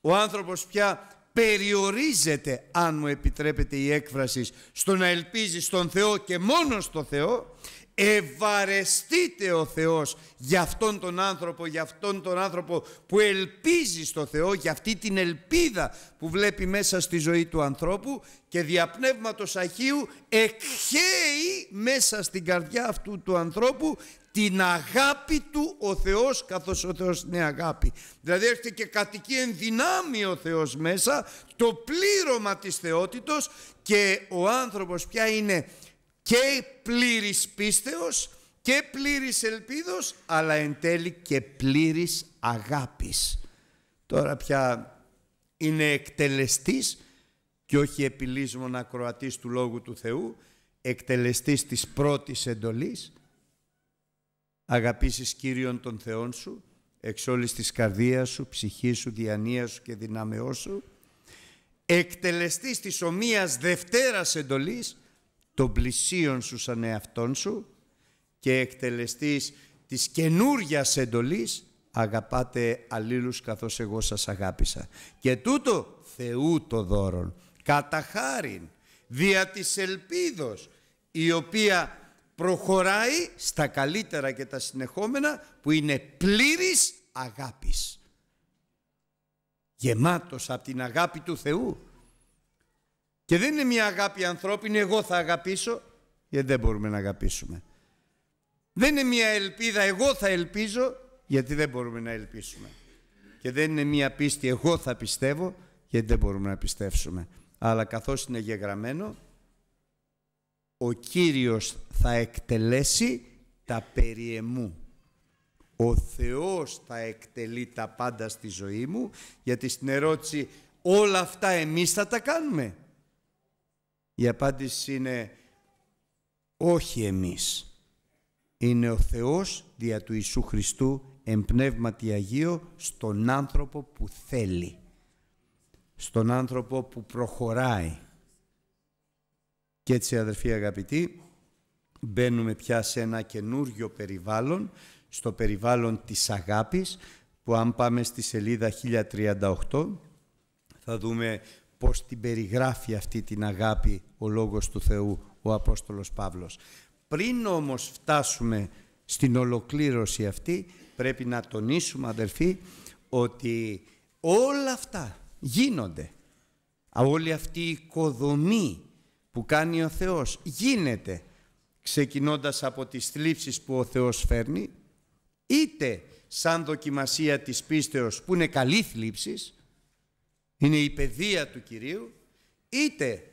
ο άνθρωπος πια περιορίζεται αν μου επιτρέπεται η έκφραση στο να ελπίζει στον Θεό και μόνος στο Θεό Ευαρεστείτε ο Θεός για αυτόν τον άνθρωπο, για αυτόν τον άνθρωπο που ελπίζει στο Θεό, για αυτή την ελπίδα που βλέπει μέσα στη ζωή του ανθρώπου και διαπνεύματος Αχίου εκχέει μέσα στην καρδιά αυτού του ανθρώπου την αγάπη του ο Θεός καθώς ο Θεός είναι αγάπη. Δηλαδή έρχεται και κατοικεί εν δυνάμει ο Θεός μέσα, το πλήρωμα της θεότητος και ο άνθρωπος πια είναι και πλήρης πίστεως και πλήρης ελπίδος αλλά εν τέλει και πλήρης αγάπης. Τώρα πια είναι εκτελεστής και όχι επιλύσμων ακροατής του Λόγου του Θεού, εκτελεστής της πρώτης εντολής, αγαπήσεις Κύριον τον Θεόν σου, εξ όλης της καρδίας σου, ψυχής σου, διανοίας σου και δυνάμεώς σου, εκτελεστής της ομοίας δευτέρας εντολής, των πλησίων σου σαν εαυτόν σου και εκτελεστής της καινούρια εντολής αγαπάτε αλλήλους καθώς εγώ σας αγάπησα. Και τούτο Θεού το δώρον, κατά χάριν, δια της ελπίδος, η οποία προχωράει στα καλύτερα και τα συνεχόμενα που είναι πλήρης αγάπης. Γεμάτος από την αγάπη του Θεού. Και δεν είναι μια αγάπη ανθρώπινη, εγώ θα αγαπήσω, γιατί δεν μπορούμε να αγαπήσουμε. Δεν είναι μια ελπίδα, εγώ θα ελπίζω, γιατί δεν μπορούμε να ελπίσουμε. Και δεν είναι μια πίστη, εγώ θα πιστεύω, γιατί δεν μπορούμε να πιστεύσουμε. Αλλά καθώς είναι γεγραμμένο, ο Κύριος θα εκτελέσει τα περιεμού. Ο Θεός θα εκτελεί τα πάντα στη ζωή μου, γιατί στην ερώτηση όλα αυτά εμείς θα τα κάνουμε. Η απάντηση είναι όχι εμείς. Είναι ο Θεός δια του Ιησού Χριστού εμπνεύματι Αγίο στον άνθρωπο που θέλει. Στον άνθρωπο που προχωράει. Και έτσι αδερφοί αγαπητοί μπαίνουμε πια σε ένα καινούργιο περιβάλλον στο περιβάλλον της αγάπης που αν πάμε στη σελίδα 1038 θα δούμε πώς την περιγράφει αυτή την αγάπη ο Λόγος του Θεού, ο Απόστολος Παύλος. Πριν όμως φτάσουμε στην ολοκλήρωση αυτή, πρέπει να τονίσουμε αδερφοί ότι όλα αυτά γίνονται. Όλη αυτή η οικοδομή που κάνει ο Θεός γίνεται ξεκινώντας από τις θλίψεις που ο Θεός φέρνει είτε σαν δοκιμασία της πίστεως που είναι καλή θλίψης είναι η παιδεία του Κυρίου, είτε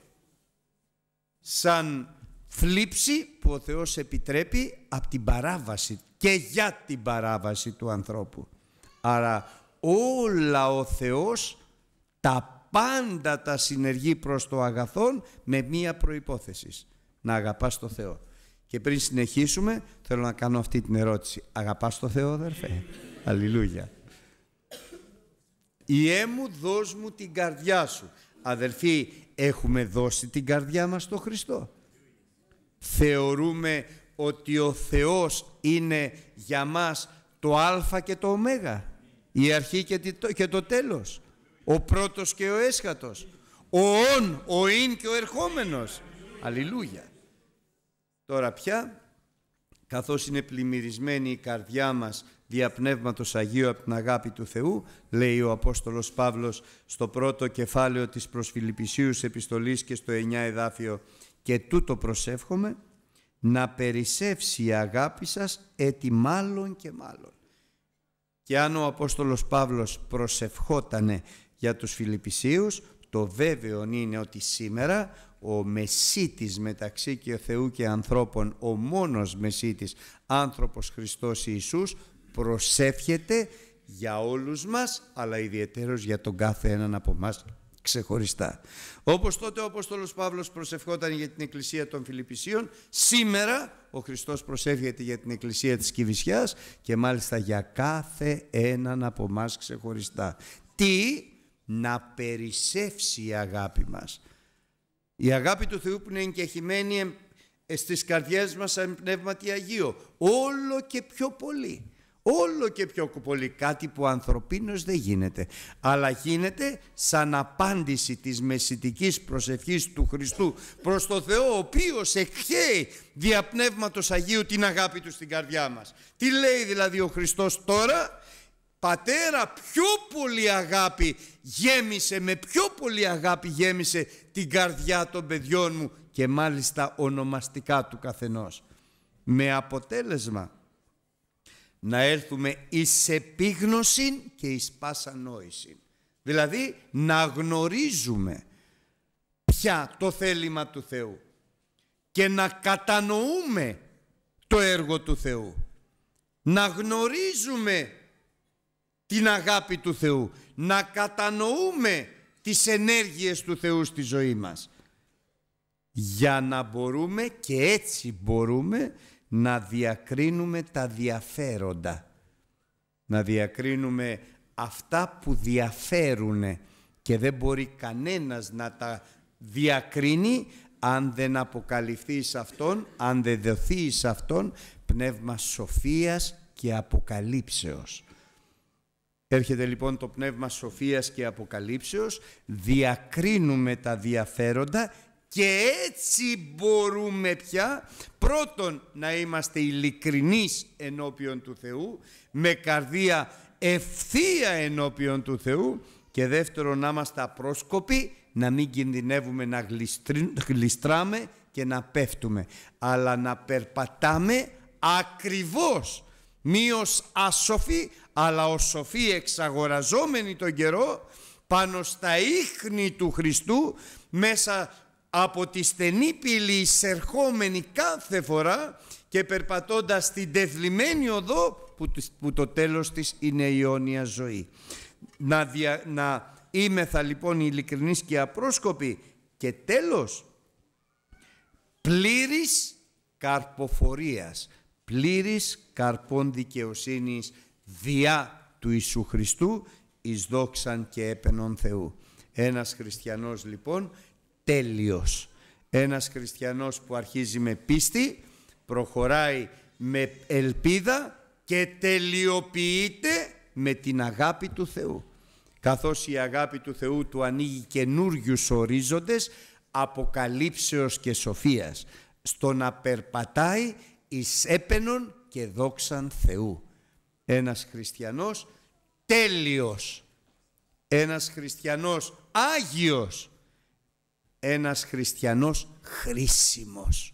σαν θλίψη που ο Θεός επιτρέπει από την παράβαση και για την παράβαση του ανθρώπου. Άρα όλα ο Θεός τα πάντα τα συνεργεί προς το αγαθόν με μία προϋπόθεση. Να αγαπάς το Θεό. Και πριν συνεχίσουμε θέλω να κάνω αυτή την ερώτηση. Αγαπάς το Θεό αδερφέ. Αλληλούια. Ιέ μου δώσ' μου την καρδιά σου. Αδελφοί, έχουμε δώσει την καρδιά μας στο Χριστό. Θεωρούμε ότι ο Θεός είναι για μας το α και το ω, η αρχή και το τέλος, ο πρώτος και ο έσχατος, ο ον, ο ειν και ο ερχόμενος. Αλληλούια. Τώρα πια, καθώς είναι πλημμυρισμένη η καρδιά μας δια Πνεύματος Αγίου από την αγάπη του Θεού, λέει ο Απόστολος Παύλος στο πρώτο κεφάλαιο της Φιλιππισίους επιστολής και στο εννιά εδάφιο «Και τούτο προσεύχομαι, να περισσεύσει η αγάπη σας έτι μάλλον και μάλλον». Και αν ο Απόστολος Παύλος προσευχότανε για τους Φιλιππισίους, το βέβαιο είναι ότι σήμερα ο μεσίτης μεταξύ και Θεού και ανθρώπων, ο μόνος μεσίτης, άνθρωπος Χριστός Ιησούς, προσεύχεται για όλους μας, αλλά ιδιαίτερος για τον κάθε έναν από μας ξεχωριστά. Όπως τότε ο Απόστολος Παύλος προσευχόταν για την Εκκλησία των Φιλιππισίων, σήμερα ο Χριστός προσεύχεται για την Εκκλησία της Κηβισιάς και μάλιστα για κάθε έναν από εμά ξεχωριστά. Τι να περισσεύσει η αγάπη μας. Η αγάπη του Θεού που είναι εγκεχημένη ε, στις καρδιές μας σαν Πνεύματι Αγίο. Όλο και πιο πολύ όλο και πιο πολύ κάτι που ανθρωπίνως δεν γίνεται αλλά γίνεται σαν απάντηση της μεσητικής προσευχής του Χριστού προς το Θεό ο οποίος εκχαίει δια Πνεύματος Αγίου την αγάπη του στην καρδιά μας τι λέει δηλαδή ο Χριστός τώρα Πατέρα πιο πολύ αγάπη γέμισε, με πιο πολύ αγάπη γέμισε την καρδιά των παιδιών μου και μάλιστα ονομαστικά του καθενός. Με αποτέλεσμα να έρθουμε εις επίγνωση και εις πάσα νόηση. Δηλαδή να γνωρίζουμε πια το θέλημα του Θεού και να κατανοούμε το έργο του Θεού. Να γνωρίζουμε την αγάπη του Θεού. Να κατανοούμε τις ενέργειες του Θεού στη ζωή μας. Για να μπορούμε και έτσι μπορούμε να διακρίνουμε τα διαφέροντα. Να διακρίνουμε αυτά που διαφέρουν και δεν μπορεί κανένας να τα διακρίνει αν δεν αποκαλυφθεί σε αυτόν, αν δεν δοθεί σε αυτόν πνεύμα σοφίας και αποκαλύψεως. Έρχεται λοιπόν το πνεύμα σοφίας και αποκαλύψεως, διακρίνουμε τα διαφέροντα και έτσι μπορούμε πια πρώτον να είμαστε ειλικρινείς ενώπιον του Θεού, με καρδία ευθεία ενώπιον του Θεού και δεύτερον να είμαστε απρόσκοποι, να μην κινδυνεύουμε να γλιστράμε και να πέφτουμε, αλλά να περπατάμε ακριβώς μίως ασοφοί αλλά ως σοφοί εξαγοραζόμενη τον καιρό, πάνω στα ίχνη του Χριστού, μέσα από τη στενή πύλη εισερχόμενη κάθε φορά και περπατώντας την τεθλιμμένη οδό που το τέλος της είναι η αιώνια ζωή. Να, δια, να είμεθα λοιπόν ειλικρινής και απρόσκοπη... και τέλος πλήρης καρποφορίας, πλήρης καρπών δικαιοσύνης διά του Ιησού Χριστού εις δόξαν και έπαινον Θεού. Ένας χριστιανός λοιπόν τέλειος. Ένας χριστιανός που αρχίζει με πίστη, προχωράει με ελπίδα και τελειοποιείται με την αγάπη του Θεού. Καθώς η αγάπη του Θεού του ανοίγει καινούριους ορίζοντες αποκαλύψεως και σοφίας στο να περπατάει εις έπαινον και δόξαν Θεού. Ένας χριστιανός τέλειος, ένας χριστιανός άγιος, ένας χριστιανός χρήσιμος,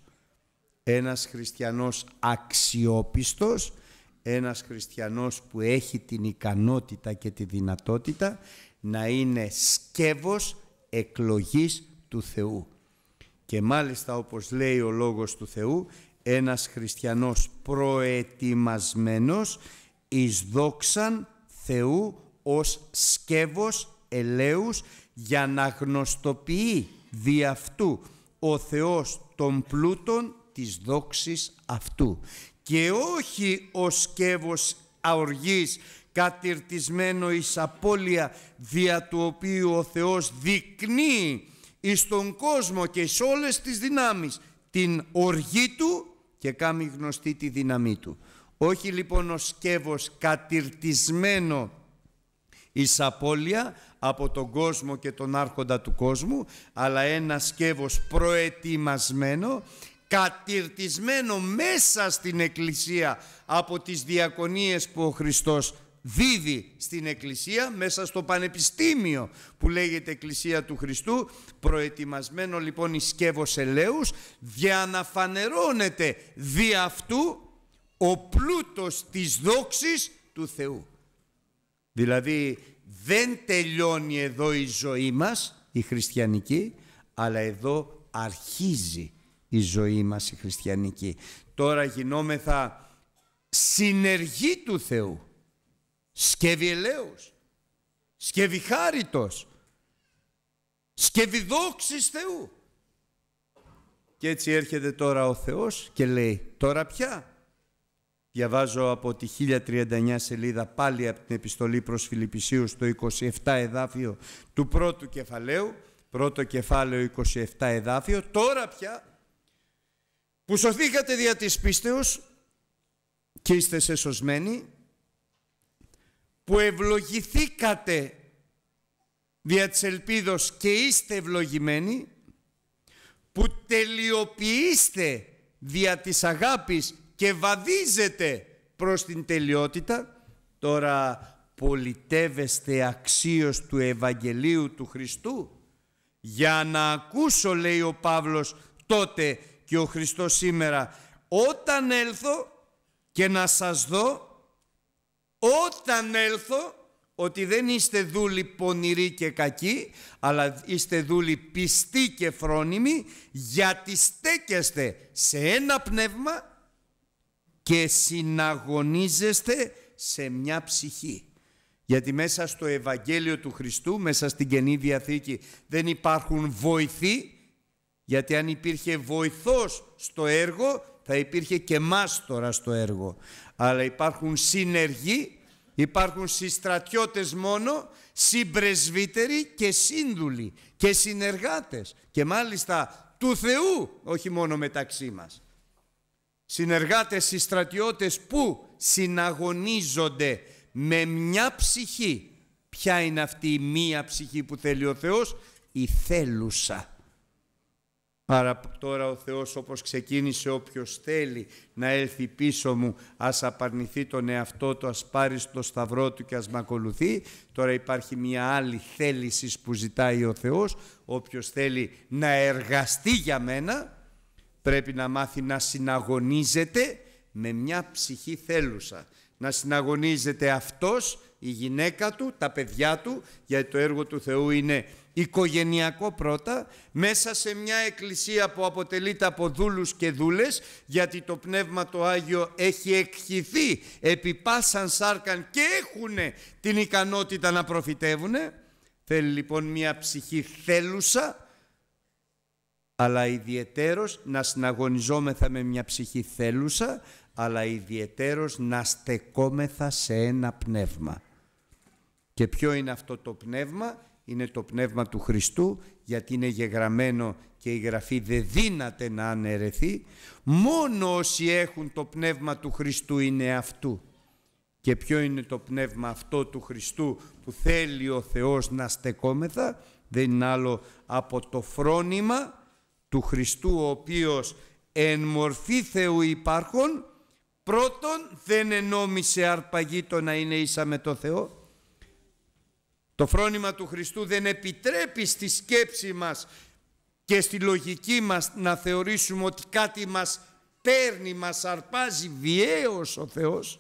ένας χριστιανός αξιόπιστος, ένας χριστιανός που έχει την ικανότητα και τη δυνατότητα να είναι σκεύος εκλογής του Θεού. Και μάλιστα όπως λέει ο Λόγος του Θεού, ένας χριστιανός προετοιμασμένος εις δόξαν Θεού ως σκεύος ελέους για να γνωστοποιεί Δι' αυτού ο Θεός των πλούτων της δόξης αυτού και όχι ο σκεύος αοργής κατηρτισμένο εις απώλεια δια του οποίου ο Θεός δεικνύει εις τον κόσμο και σε όλες τις δυνάμεις την οργή του και κάνει γνωστή τη δύναμή του. Όχι λοιπόν ο σκεύος κατηρτισμένο εις απώλεια από τον κόσμο και τον άρχοντα του κόσμου, αλλά ένα σκεύος προετοιμασμένο, κατηρτισμένο μέσα στην Εκκλησία από τις διακονίες που ο Χριστός δίδει στην Εκκλησία μέσα στο Πανεπιστήμιο που λέγεται Εκκλησία του Χριστού προετοιμασμένο λοιπόν η σκεύος ελέους για να φανερώνεται δι' αυτού ο πλούτος της δόξης του Θεού. Δηλαδή δεν τελειώνει εδώ η ζωή μας, η χριστιανική, αλλά εδώ αρχίζει η ζωή μας η χριστιανική. Τώρα γινόμεθα συνεργή του Θεού, χάριτος, σκεύη δόξης Θεού. Και έτσι έρχεται τώρα ο Θεός και λέει, τώρα πια Διαβάζω από τη 1039 σελίδα πάλι από την επιστολή προς Φιλιππισίους το 27 εδάφιο του πρώτου κεφαλαίου, πρώτο κεφάλαιο 27 εδάφιο, τώρα πια που σωθήκατε δια της πίστεως και είστε σε σωσμένοι, που ευλογηθήκατε δια της ελπίδος και είστε ευλογημένοι, που τελειοποιήστε δια της αγάπης και βαδίζετε προς την τελειότητα. Τώρα πολιτεύεστε αξίως του Ευαγγελίου του Χριστού. Για να ακούσω λέει ο Παύλος τότε και ο Χριστός σήμερα όταν έλθω και να σας δω όταν έλθω ότι δεν είστε δούλοι πονηροί και κακοί, αλλά είστε δούλοι πιστοί και φρόνιμοι, γιατί στέκεστε σε ένα πνεύμα και συναγωνίζεστε σε μια ψυχή. Γιατί μέσα στο Ευαγγέλιο του Χριστού, μέσα στην Καινή Διαθήκη δεν υπάρχουν βοηθοί, γιατί αν υπήρχε βοηθός στο έργο θα υπήρχε και μάστορα στο έργο. Αλλά υπάρχουν συνεργοί, υπάρχουν συστρατιώτες μόνο, συμπρεσβύτεροι και σύνδουλοι και συνεργάτες και μάλιστα του Θεού, όχι μόνο μεταξύ μας συνεργάτες οι στρατιώτες που συναγωνίζονται με μια ψυχή. Ποια είναι αυτή η μία ψυχή που θέλει ο Θεός, η θέλουσα. Άρα τώρα ο Θεός όπως ξεκίνησε όποιος θέλει να έλθει πίσω μου ας απαρνηθεί τον εαυτό του, ας πάρει στο σταυρό του και ας με ακολουθεί. Τώρα υπάρχει μια άλλη θέλησης που ζητάει ο Θεός, όποιος θέλει να εργαστεί για μένα πρέπει να μάθει να συναγωνίζεται με μια ψυχή θέλουσα. Να συναγωνίζεται αυτός, η γυναίκα του, τα παιδιά του, γιατί το έργο του Θεού είναι οικογενειακό πρώτα, μέσα σε μια εκκλησία που αποτελείται από δούλους και δούλες, γιατί το Πνεύμα το Άγιο έχει εκχυθεί επί πάσαν σάρκαν και έχουν την ικανότητα να προφητεύουν. Θέλει λοιπόν μια ψυχή θέλουσα, αλλά ιδιαιτέρως να συναγωνιζόμεθα με μια ψυχή θέλουσα, αλλά ιδιαιτέρως να στεκόμεθα σε ένα πνεύμα. Και ποιο είναι αυτό το πνεύμα, είναι το πνεύμα του Χριστού, γιατί είναι γεγραμμένο και η Γραφή δεν δύναται να αναιρεθεί, μόνο όσοι έχουν το πνεύμα του Χριστού είναι αυτού. Και ποιο είναι το πνεύμα αυτό του Χριστού που θέλει ο Θεός να στεκόμεθα, δεν είναι άλλο από το φρόνημα του Χριστού ο οποίος εν μορφή Θεού υπάρχουν πρώτον δεν ενόμισε αρπαγή το να είναι ίσα με το Θεό το φρόνημα του Χριστού δεν επιτρέπει στη σκέψη μας και στη λογική μας να θεωρήσουμε ότι κάτι μας παίρνει, μας αρπάζει βιαίως ο Θεός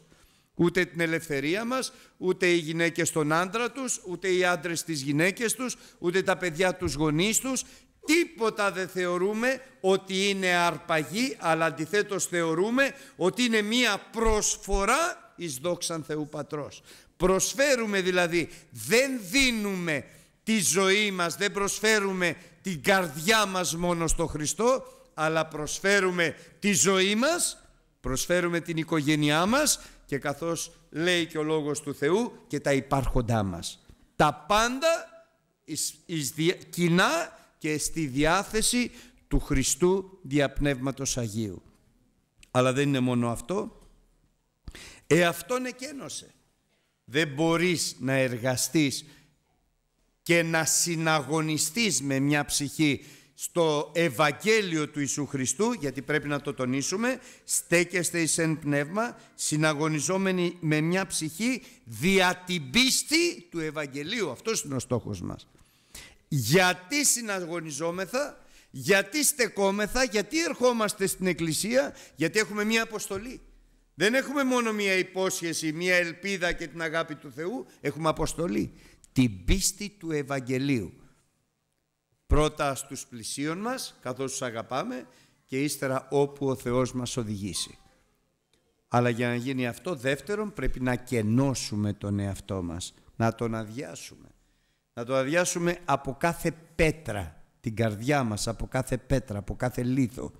ούτε την ελευθερία μας, ούτε οι γυναίκες των άντρα τους, ούτε οι άντρες τις γυναίκες τους, ούτε τα παιδιά τους γονείς τους Τίποτα δεν θεωρούμε ότι είναι αρπαγή, αλλά αντιθέτως θεωρούμε ότι είναι μία προσφορά εις δόξαν Θεού Πατρός. Προσφέρουμε δηλαδή, δεν δίνουμε τη ζωή μας, δεν προσφέρουμε την καρδιά μας μόνο στο Χριστό, αλλά προσφέρουμε τη ζωή μας, προσφέρουμε την οικογένειά μας και καθώς λέει και ο Λόγος του Θεού και τα υπάρχοντά μας. Τα πάντα εις, εις δια, κοινά και στη διάθεση του Χριστού διαπνεύματος Αγίου. Αλλά δεν είναι μόνο αυτό. Ε, εκένωσε. Δεν μπορείς να εργαστείς και να συναγωνιστείς με μια ψυχή στο Ευαγγέλιο του Ιησού Χριστού, γιατί πρέπει να το τονίσουμε, στέκεστε εις εν πνεύμα, συναγωνιζόμενοι με μια ψυχή δια την πίστη του Ευαγγελίου. Αυτός είναι ο στόχος μας γιατί συναγωνιζόμεθα, γιατί στεκόμεθα, γιατί ερχόμαστε στην Εκκλησία, γιατί έχουμε μία αποστολή. Δεν έχουμε μόνο μία υπόσχεση, μία ελπίδα και την αγάπη του Θεού, έχουμε αποστολή. Την πίστη του Ευαγγελίου. Πρώτα στους πλησίων μας, καθώς τους αγαπάμε, και ύστερα όπου ο Θεός μας οδηγήσει. Αλλά για να γίνει αυτό, δεύτερον, πρέπει να κενώσουμε τον εαυτό μας, να τον αδειάσουμε. Να το αδειάσουμε από κάθε πέτρα, την καρδιά μας, από κάθε πέτρα, από κάθε λίθο,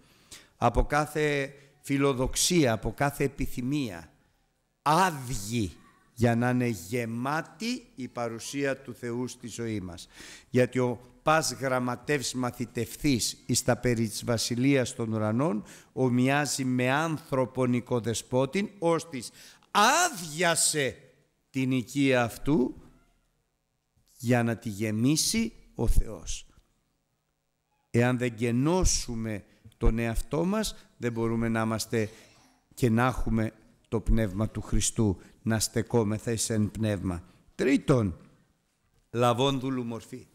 από κάθε φιλοδοξία, από κάθε επιθυμία. Άδειοι για να είναι γεμάτη η παρουσία του Θεού στη ζωή μας. Γιατί ο πας γραμματεύς μαθητευθείς εις τα περί της βασιλείας των ουρανών ομοιάζει με άνθρωπον οικοδεσπότην ώστις άδειασε την οικία αυτού για να τη γεμίσει ο Θεός. Εάν δεν γεννώσουμε τον εαυτό μας, δεν μπορούμε να είμαστε και να έχουμε το πνεύμα του Χριστού, να στεκόμεθα εις εν πνεύμα. Τρίτον, δούλου μορφή.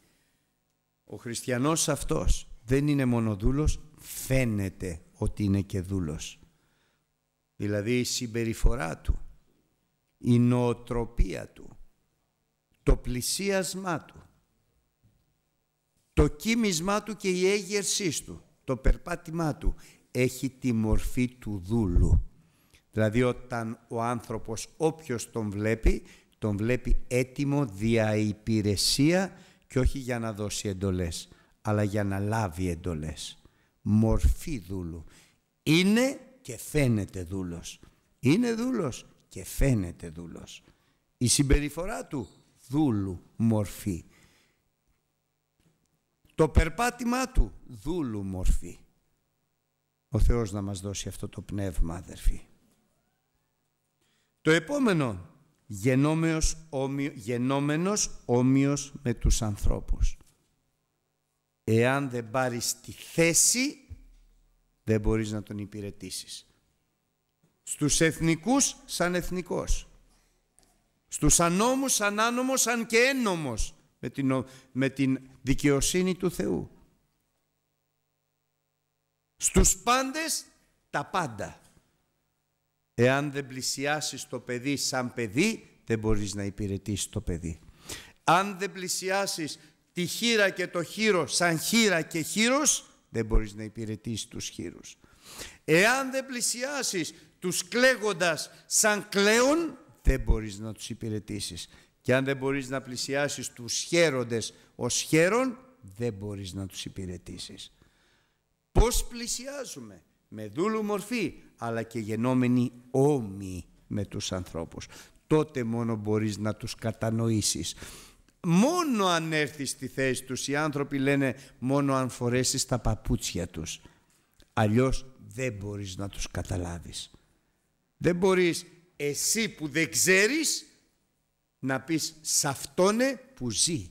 Ο χριστιανός αυτός δεν είναι μόνο δούλος, φαίνεται ότι είναι και δούλος. Δηλαδή η συμπεριφορά του, η νοοτροπία του, το πλησίασμά του, το κοίμισμά του και η έγερσή του, το περπάτημά του έχει τη μορφή του δούλου. Δηλαδή όταν ο άνθρωπος όποιος τον βλέπει, τον βλέπει έτοιμο δια υπηρεσία και όχι για να δώσει εντολές, αλλά για να λάβει εντολές. Μορφή δούλου. Είναι και φαίνεται δούλος. Είναι δούλος και φαίνεται δούλος. Η συμπεριφορά του δούλου μορφή. Το περπάτημά του δούλου μορφή. Ο Θεός να μας δώσει αυτό το πνεύμα αδερφοί. Το επόμενο γενόμενος, όμοιο, γενόμενος όμοιος με τους ανθρώπους. Εάν δεν πάρεις τη θέση δεν μπορείς να τον υπηρετήσεις. Στους εθνικούς σαν εθνικός στους ανόμους, άνομος, αν και ένομος με την, με την δικαιοσύνη του Θεού. Στους πάντες τα πάντα. Εάν δεν πλησιάσεις το παιδί σαν παιδί, δεν μπορείς να υπηρετήσεις το παιδί. Αν δεν πλησιάσεις τη χείρα και το χείρο σαν χείρα και χείρος, δεν μπορείς να υπηρετήσεις τους χείρους. Εάν δεν πλησιάσεις τους κλαίγοντας σαν κλεόν δεν μπορείς να τους υπηρετήσεις. Και αν δεν μπορείς να πλησιάσεις τους χαίροντες ως χαίρον, δεν μπορείς να τους υπηρετήσεις. Πώς πλησιάζουμε, με δούλου μορφή, αλλά και γενόμενοι όμοι με τους ανθρώπους. Τότε μόνο μπορείς να τους κατανοήσεις. Μόνο αν έρθεις στη θέση τους, οι άνθρωποι λένε μόνο αν φορέσεις τα παπούτσια τους. Αλλιώς δεν μπορείς να τους καταλάβεις. Δεν μπορείς εσύ που δεν ξέρεις να πεις σ' αυτόνε που ζει.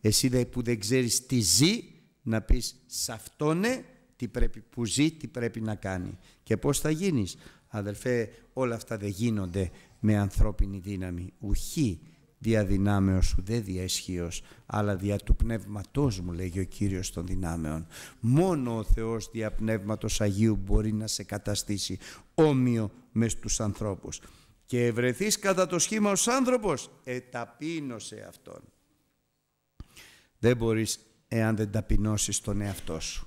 Εσύ δεν που δεν ξέρεις τι ζει να πεις σε αυτόνε τι πρέπει, που ζει, τι πρέπει να κάνει. Και πώς θα γίνεις. Αδελφέ, όλα αυτά δεν γίνονται με ανθρώπινη δύναμη. Ουχή δια δυνάμεως σου, δεν δια ισχύως, αλλά δια του πνεύματός μου, λέγει ο Κύριος των δυνάμεων. Μόνο ο Θεός δια πνεύματος Αγίου μπορεί να σε καταστήσει όμοιο μες τους ανθρώπους. Και ευρεθείς κατά το σχήμα ως άνθρωπος, εταπείνωσε αυτόν. Δεν μπορείς εάν δεν ταπεινώσεις τον εαυτό σου.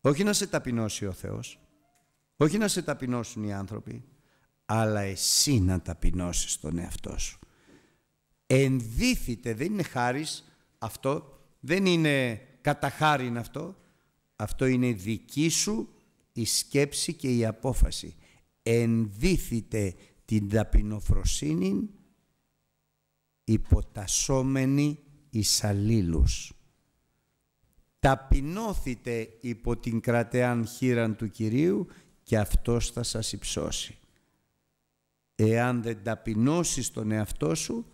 Όχι να σε ταπεινώσει ο Θεός, όχι να σε ταπεινώσουν οι άνθρωποι, αλλά εσύ να ταπεινώσεις τον εαυτό σου ενδύθητε, δεν είναι χάρις αυτό, δεν είναι καταχάριν αυτό, αυτό είναι δική σου η σκέψη και η απόφαση. Ενδύθητε την ταπεινοφροσύνη υποτασσόμενη εις αλλήλους. Ταπεινώθητε υπό την κρατεάν χείραν του Κυρίου και Αυτός θα σας υψώσει. Εάν δεν ταπεινώσεις τον εαυτό σου,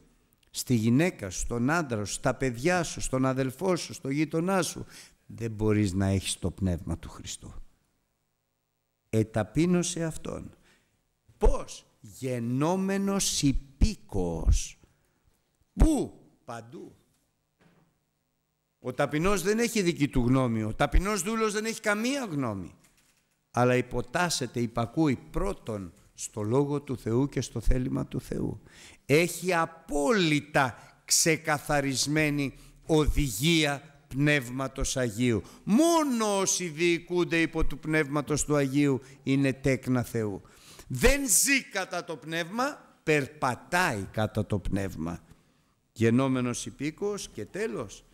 στη γυναίκα σου, στον άντρα σου, στα παιδιά σου, στον αδελφό σου, στο γείτονά σου. Δεν μπορείς να έχεις το πνεύμα του Χριστού. Εταπείνωσε αυτόν. Πώς? Γενόμενος υπήκοος. Πού? Παντού. Ο ταπεινός δεν έχει δική του γνώμη. Ο ταπεινός δούλος δεν έχει καμία γνώμη. Αλλά υποτάσσεται, υπακούει πρώτον στο Λόγο του Θεού και στο θέλημα του Θεού έχει απόλυτα ξεκαθαρισμένη οδηγία Πνεύματος Αγίου. Μόνο όσοι διοικούνται υπό του Πνεύματος του Αγίου είναι τέκνα Θεού. Δεν ζει κατά το Πνεύμα, περπατάει κατά το Πνεύμα. Γενόμενος υπήκος και τέλος,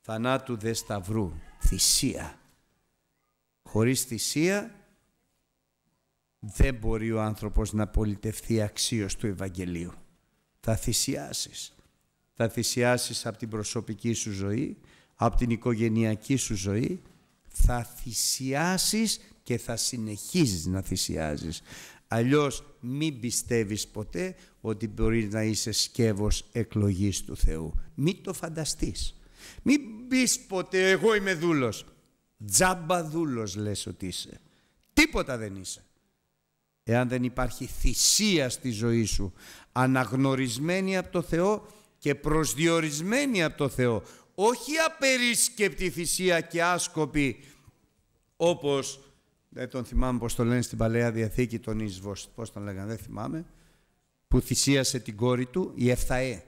θανάτου δε σταυρού, θυσία. Χωρίς θυσία δεν μπορεί ο άνθρωπος να πολιτευθεί αξίως του Ευαγγελίου θα θυσιάσεις. Θα θυσιάσεις από την προσωπική σου ζωή, από την οικογενειακή σου ζωή, θα θυσιάσεις και θα συνεχίζεις να θυσιάζεις. Αλλιώς μην πιστεύεις ποτέ ότι μπορείς να είσαι σκεύος εκλογής του Θεού. Μην το φανταστείς. Μην πεις ποτέ εγώ είμαι δούλος. Τζάμπα δούλος λες ότι είσαι. Τίποτα δεν είσαι εάν δεν υπάρχει θυσία στη ζωή σου, αναγνωρισμένη από το Θεό και προσδιορισμένη από το Θεό, όχι απερίσκεπτη θυσία και άσκοπη όπως, δεν τον θυμάμαι πώς το λένε στην Παλαιά Διαθήκη, τον Ισβος, πώς τον λέγανε, δεν θυμάμαι, που θυσίασε την κόρη του, η Εφθαέ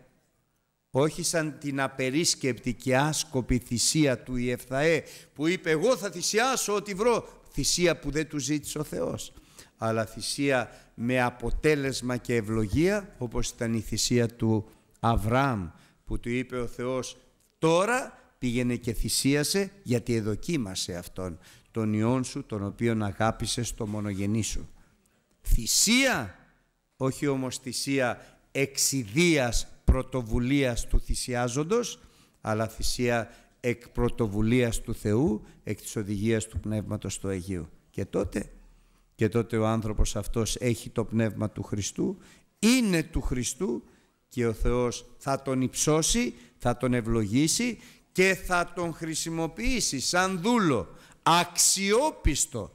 Όχι σαν την απερίσκεπτη και άσκοπη θυσία του η Εφθαέ που είπε εγώ θα θυσιάσω ό,τι βρω, θυσία που δεν του ζήτησε ο Θεός αλλά θυσία με αποτέλεσμα και ευλογία, όπως ήταν η θυσία του Αβραάμ, που του είπε ο Θεός «Τώρα πήγαινε και θυσίασε, γιατί εδοκίμασε Αυτόν, τον Υιόν σου, τον οποίον αγάπησες το μονογενή σου». Θυσία, όχι όμως θυσία εξιδίας πρωτοβουλίας του θυσιάζοντος, αλλά θυσία εκ πρωτοβουλίας του Θεού, εκ της οδηγίας του Πνεύματος του Αγίου. Και τότε και τότε ο άνθρωπος αυτός έχει το πνεύμα του Χριστού, είναι του Χριστού και ο Θεός θα τον υψώσει, θα τον ευλογήσει και θα τον χρησιμοποιήσει σαν δούλο αξιόπιστο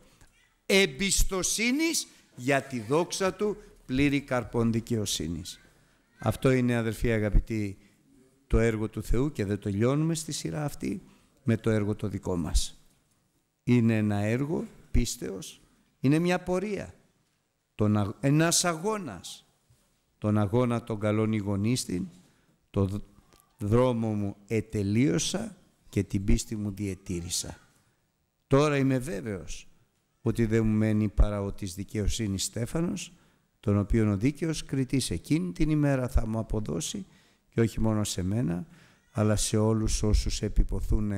εμπιστοσύνης για τη δόξα του πλήρη καρπών δικαιοσύνης. Αυτό είναι αδερφοί αγαπητοί το έργο του Θεού και δεν το λιώνουμε στη σειρά αυτή με το έργο το δικό μας. Είναι ένα έργο πίστεως είναι μια πορεία, τον, ένας αγώνας. Τον αγώνα των καλών ηγονίστην, το δρόμο μου ετελείωσα και την πίστη μου διετήρησα. Τώρα είμαι βέβαιος ότι δεν μου μένει παρά ο της δικαιοσύνης Στέφανος, τον οποίον ο δίκαιος κριτής εκείνη την ημέρα θα μου αποδώσει και όχι μόνο σε μένα, αλλά σε όλους όσους επιποθούν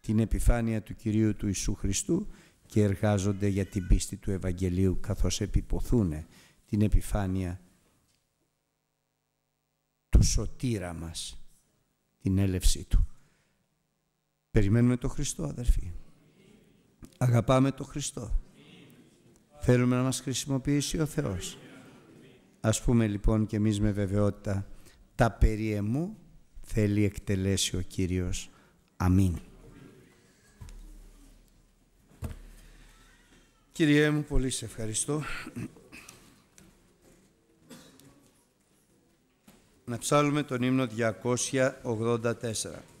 την επιφάνεια του Κυρίου του Ιησού Χριστού και εργάζονται για την πίστη του Ευαγγελίου καθώς επιποθούν την επιφάνεια του σωτήρα μας, την έλευσή του. Περιμένουμε το Χριστό, αδερφοί. Αγαπάμε το Χριστό. Θέλουμε να μας χρησιμοποιήσει ο Θεός. Ας πούμε λοιπόν και εμείς με βεβαιότητα, τα περιέμου. θέλει εκτελέσει ο Κύριος. Αμήν. Κυριέ μου, πολύ σε ευχαριστώ. Να ψάλουμε τον ύμνο 284.